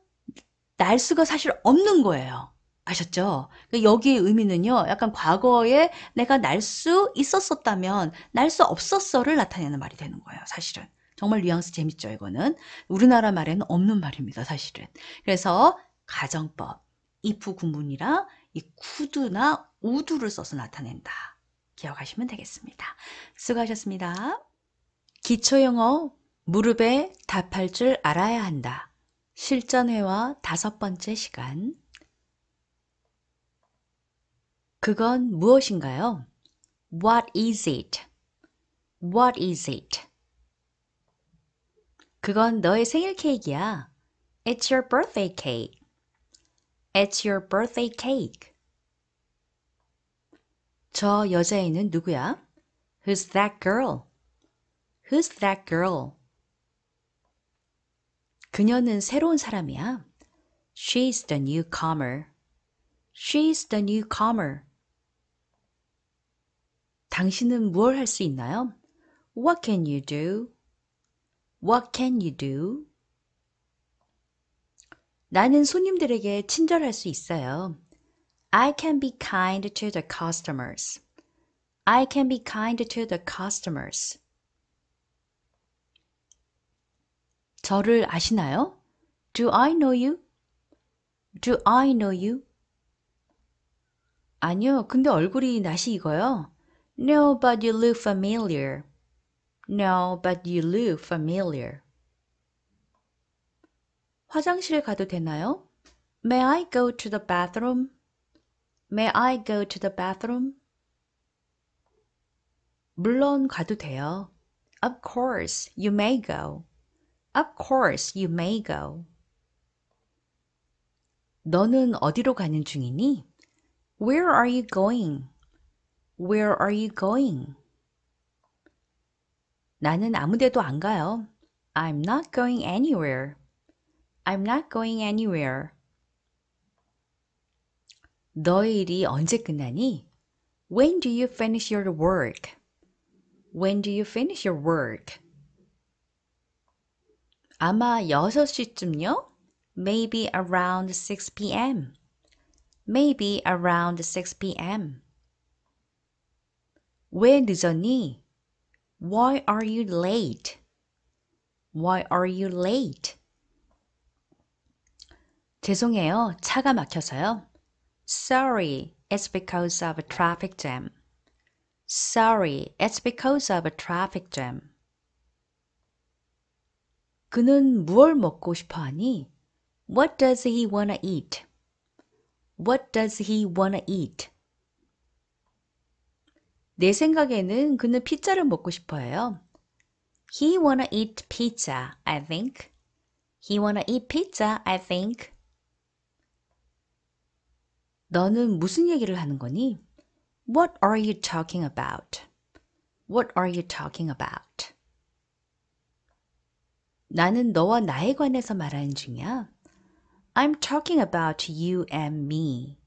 A: 날 수가 사실 없는 거예요. 아셨죠? 그러니까 여기의 의미는요, 약간 과거에 내가 날 수 있었었다면, 날 수 없었어를 나타내는 말이 되는 거예요, 사실은. 정말 뉘앙스 재밌죠 이거는 우리나라 말에는 없는 말입니다 사실은 그래서 가정법 if 구문이라 이 could나 would를 써서 나타낸다 기억하시면 되겠습니다 수고하셨습니다 기초영어 무릎에 답할 줄 알아야 한다 실전회화 다섯 번째 시간 그건 무엇인가요? What is it? What is it? 그건 너의 생일 케이크야. It's your birthday cake. It's your birthday cake. 저 여자애는 누구야? Who's that girl? Who's that girl? 그녀는 새로운 사람이야. She's the newcomer. She's the newcomer. 당신은 무엇 할수 있나요? What can you do? What can you do? 나는 손님들에게 친절할 수 있어요. I can be kind to the customers. I can be kind to the customers. 저를 아시나요? Do I know you? Do I know you? 아니요, 근데 얼굴이 낯이 이거요. No, but you look familiar. No, but you look familiar. 화장실 가도 되나요? May I go to the bathroom? May I go to the bathroom? 물론 가도 돼요. Of course, you may go. Of course, you may go. 너는 어디로 가는 중이니? Where are you going? Where are you going? 나는 아무데도 안 가요. I'm not going anywhere. I'm not going anywhere. 너의 일이 언제 끝나니? When do you finish your work? When do you finish your work? 아마 6시쯤요? Maybe around 6 p.m. Maybe around 6 p.m. 왜 늦었니? Why are you late? Why are you late? 죄송해요. 차가 막혀서요. Sorry, it's because of a traffic jam. Sorry, it's because of a traffic jam. 그는 먹고 싶어 하니? What does he wanna eat? What does he wanna eat? 내 생각에는 그는 피자를 먹고 싶어 해요. He wanna eat pizza, I think. He wanna eat pizza, I think. 너는 무슨 얘기를 하는 거니? What are you talking about? What are you talking about? 나는 너와 나에 관해서 말하는 중이야. I'm talking about you and me.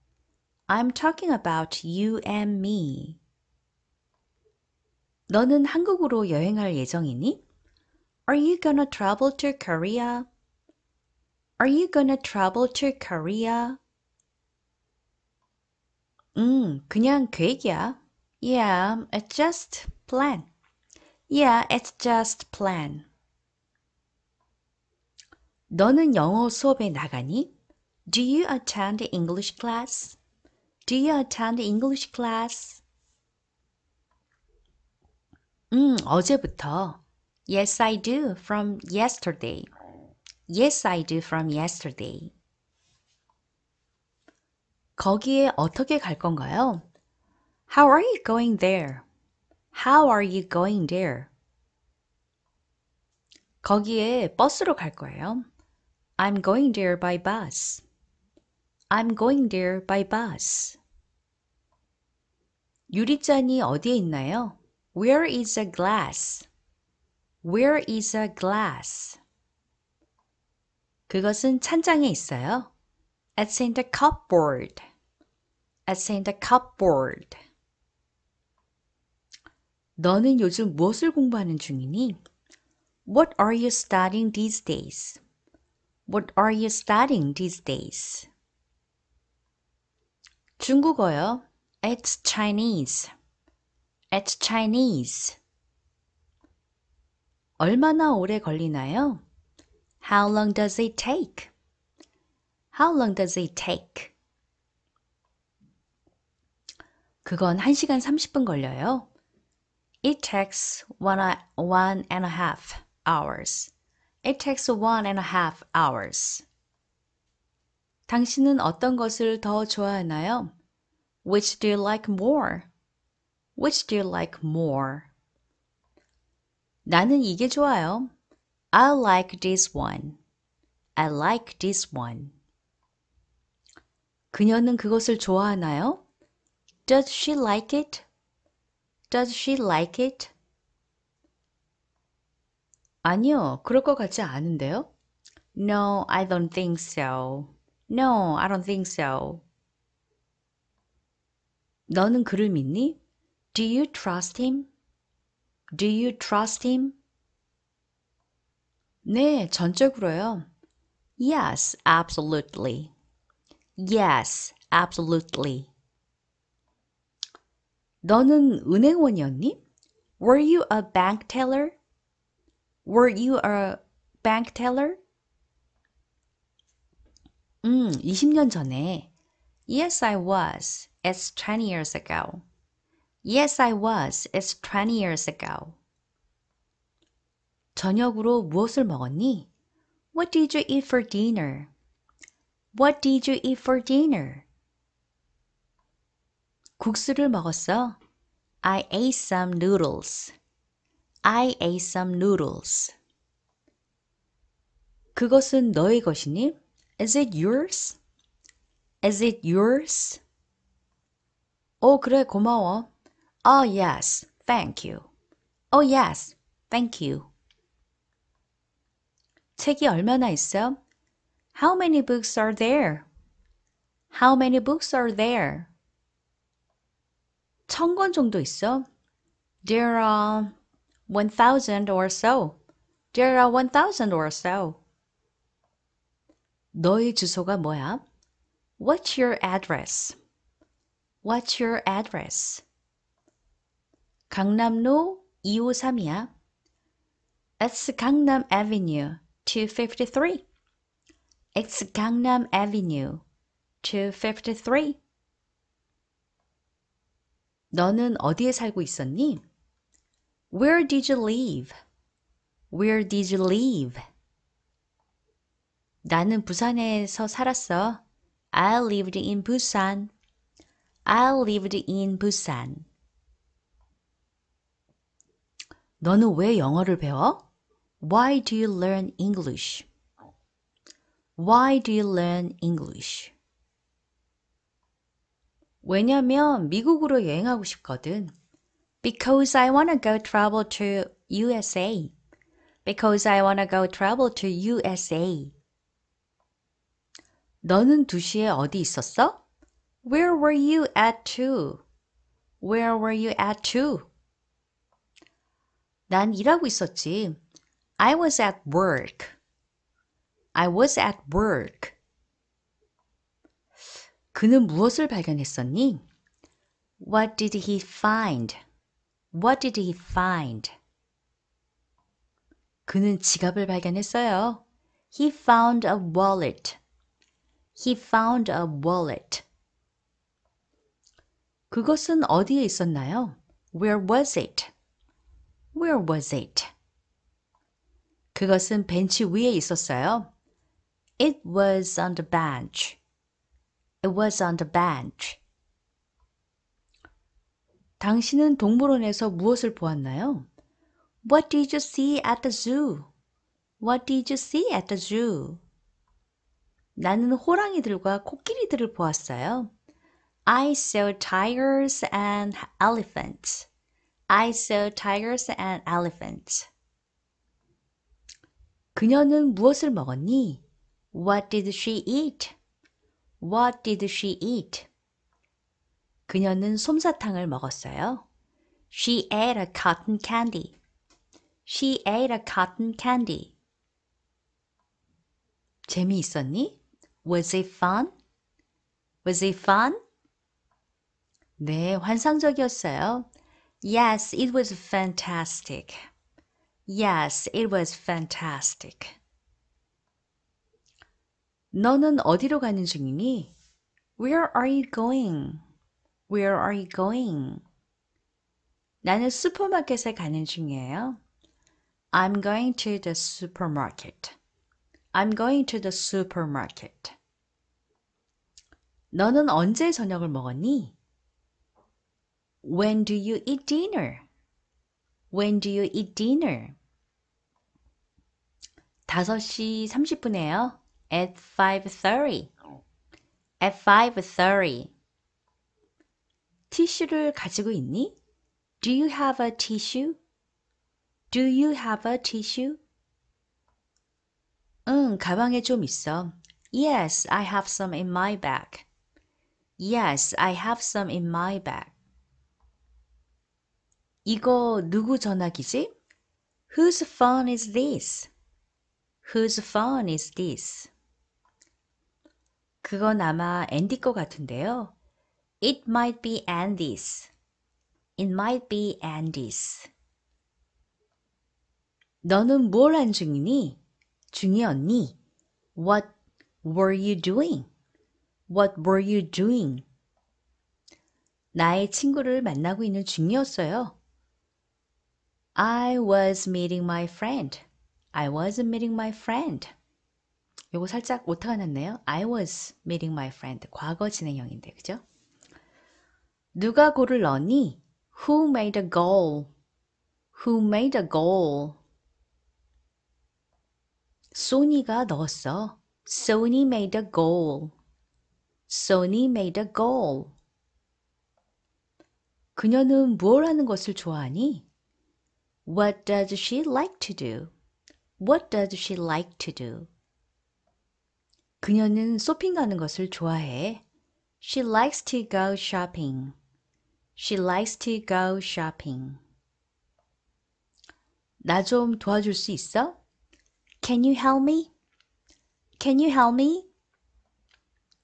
A: I'm talking about you and me. 너는 한국으로 여행할 예정이니? Are you gonna travel to Korea? Are you gonna travel to Korea? 음, 그냥 계획이야. Yeah, it's just plan. Yeah, it's just plan. 너는 영어 수업에 나가니? Do you attend English class? Do you attend English class? 음, 어제부터. Yes, I do from yesterday. Yes, I do from yesterday. 거기에 어떻게 갈 건가요? How are you going there? How are you going there? 거기에 버스로 갈 거예요. I'm going there by bus. I'm going there by bus. 유리잔이 어디에 있나요? Where is a glass? Where is a glass? 그것은 찬장에 있어요. It's in the cupboard. It's in the cupboard. 너는 요즘 무엇을 공부하는 중이니? What are you studying these days? What are you studying these days? 중국어요. It's Chinese. at Chinese. 얼마나 오래 걸리나요? How long does it take? How long does it take? 그건 1시간 30분 걸려요. It takes one, one and a half hours. It takes one and a half hours. 당신은 어떤 것을 더 좋아하나요? Which do you like more? Which do you like more? 나는 이게 좋아요. I like this one. I like this one. 그녀는 그것을 좋아하나요? Does she like it? Does she like it? 아니요, 그럴 것 같지 않은데요? No, I don't think so. No, I don't think so. 너는 그를 믿니? Do you trust him? Do you trust him? 네, 전적으로요. Yes, absolutely. Yes, absolutely. 너는 은행원이었니? Were you a bank teller? Were you a bank teller? 음, 20년 전에. Yes, I was. It's 20 years ago. Yes, I was. It's 20 years ago. 저녁으로 무엇을 먹었니? What did you eat for dinner? What did you eat for dinner? 국수를 먹었어. I ate some noodles. I ate some noodles. 그것은 너의 것이니? Is it yours? Is it yours? 오, 그래, 고마워. Oh, yes, thank you. Oh, yes, thank you. 책이 얼마나 있어? How many books are there? How many books are there? 천권 정도 있어? There are 1,000 or so. There are 1,000 or so. 너의 주소가 뭐야? What's your address? What's your address? 강남로 253이야. It's Gangnam Avenue 253. It's Gangnam Avenue 253. 너는 어디에 살고 있었니? Where did you live? Where did you live? 나는 부산에서 살았어. I lived in Busan. I lived in Busan. 너는 왜 영어를 배워? Why do you learn English? Why do you learn English? 왜냐면 미국으로 여행하고 싶거든. Because I wanna go travel to USA. Because I wanna go travel to USA. 너는 2시에 어디 있었어? Where were you at 2? Where were you at 2? 난 일하고 있었지. I was at work. I was at work. 그는 무엇을 발견했었니? What did he find? What did he find? 그는 지갑을 발견했어요. He found a wallet. He found a wallet. 그것은 어디에 있었나요? Where was it? Where was it? 그것은 벤치 위에 있었어요. It was on the bench. It was on the bench. 당신은 동물원에서 무엇을 보았나요? What did you see at the zoo? What did you see at the zoo? 나는 호랑이들과 코끼리들을 보았어요. I saw tigers and elephants. I saw tigers and elephants. 그녀는 무엇을 먹었니? What did she eat? What did she eat? 그녀는 솜사탕을 먹었어요. She ate a cotton candy. She ate a cotton candy. 재미있었니? Was it fun? Was it fun? 네, 환상적이었어요. Yes, it was fantastic. Yes, it was fantastic. 너는 어디로 가는 중이니? Where are you going? Where are you going? 나는 슈퍼마켓에 가는 중이에요. I'm going to the supermarket. I'm going to the supermarket. 너는 언제 저녁을 먹었니? When do you eat dinner? When do you eat dinner? 5시 30분에요. At 5:30. At 5:30. 티슈를 가지고 있니? Do you have a tissue? Do you have a tissue? 응, 가방에 좀 있어. Yes, I have some in my bag. Yes, I have some in my bag. 이거 누구 전화기지? Whose phone is this? Whose phone is this? 그건 아마 앤디 거 같은데요. It might be Andy's. It might be Andy's. 너는 뭘 한 중이니? 중이었니? What were you doing? What were you doing? 나의 친구를 만나고 있는 중이었어요. I was meeting my friend. I was meeting my friend. 요거 살짝 오타가 났네요. I was meeting my friend. 과거 진행형인데, 그죠? 누가 골을 넣니? Who made a goal? Who made a goal? 소니가 넣었어. Sony made a goal. Sony made a goal. 그녀는 뭘 하는 것을 좋아하니? What does she like to do? What does she like to do? 그녀는 쇼핑 가는 것을 좋아해. She likes to go shopping. She likes to go shopping. 나 좀 도와줄 수 있어? Can you help me? Can you help me?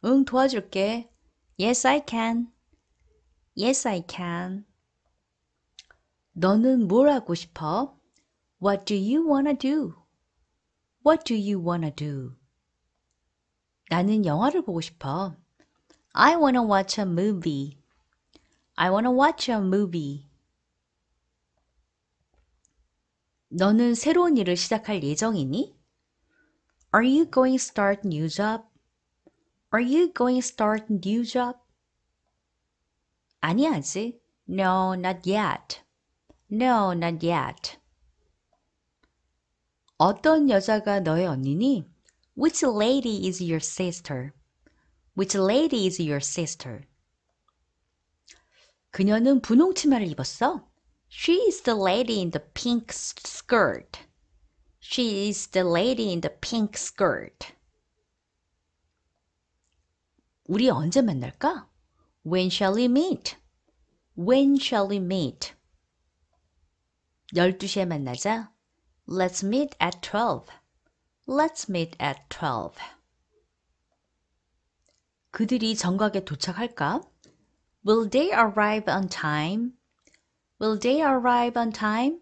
A: 응, 도와줄게. Yes, I can. Yes, I can. 너는 뭘 하고 싶어? What do you wanna do? What do you wanna do? 나는 영화를 보고 싶어. I wanna watch a movie. I wanna watch a movie. 너는 새로운 일을 시작할 예정이니? Are you going to start new job? Are you going to start new job? 아니 아직. No, not yet. No, not yet. 어떤 여자가 너의 언니니? Which lady is your sister? Which lady is your sister? 그녀는 분홍 치마를 입었어. She is the lady in the pink skirt. She is the lady in the pink skirt. 우리 언제 만날까? When shall we meet? When shall we meet? 12시에 만나자. Let's meet at 12. Let's meet at 12. 그들이 정각에 도착할까? Will they arrive on time? Will they arrive on time?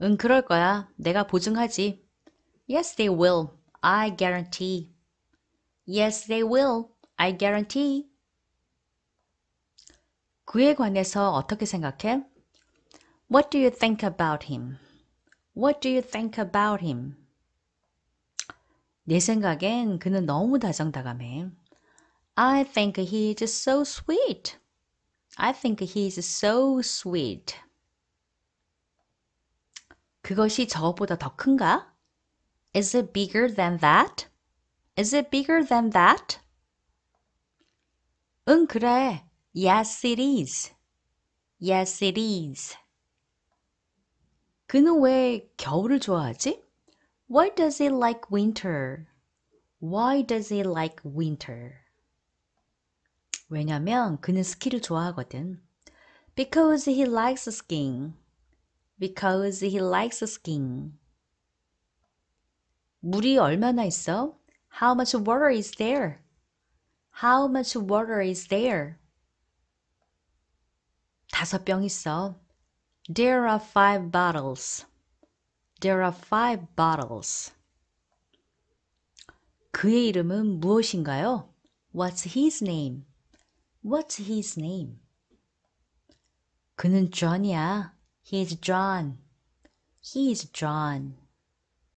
A: 응, 그럴 거야. 내가 보증하지. Yes, they will. I guarantee. Yes, they will. I guarantee. 그에 관해서 어떻게 생각해? What do you think about him? What do you think about him? 내 생각엔 그는 너무 다정다감해. I think he is so sweet. I think he is so sweet. 그것이 저보다 더 큰가? Is it bigger than that? Is it bigger than that? 응, 그래. Yes, it is. Yes, it is. 그는 왜 겨울을 좋아하지? Why does he like winter? Why does he like winter? 왜냐면 그는 스키를 좋아하거든. Because he likes skiing. Because he likes skiing. 물이 얼마나 있어? How much water is there? How much water is there? 다섯 병 있어. There are five bottles. There are five bottles. 그의 이름은 무엇인가요? What's his name? What's his name? 그는 존이야. He's John. He's John.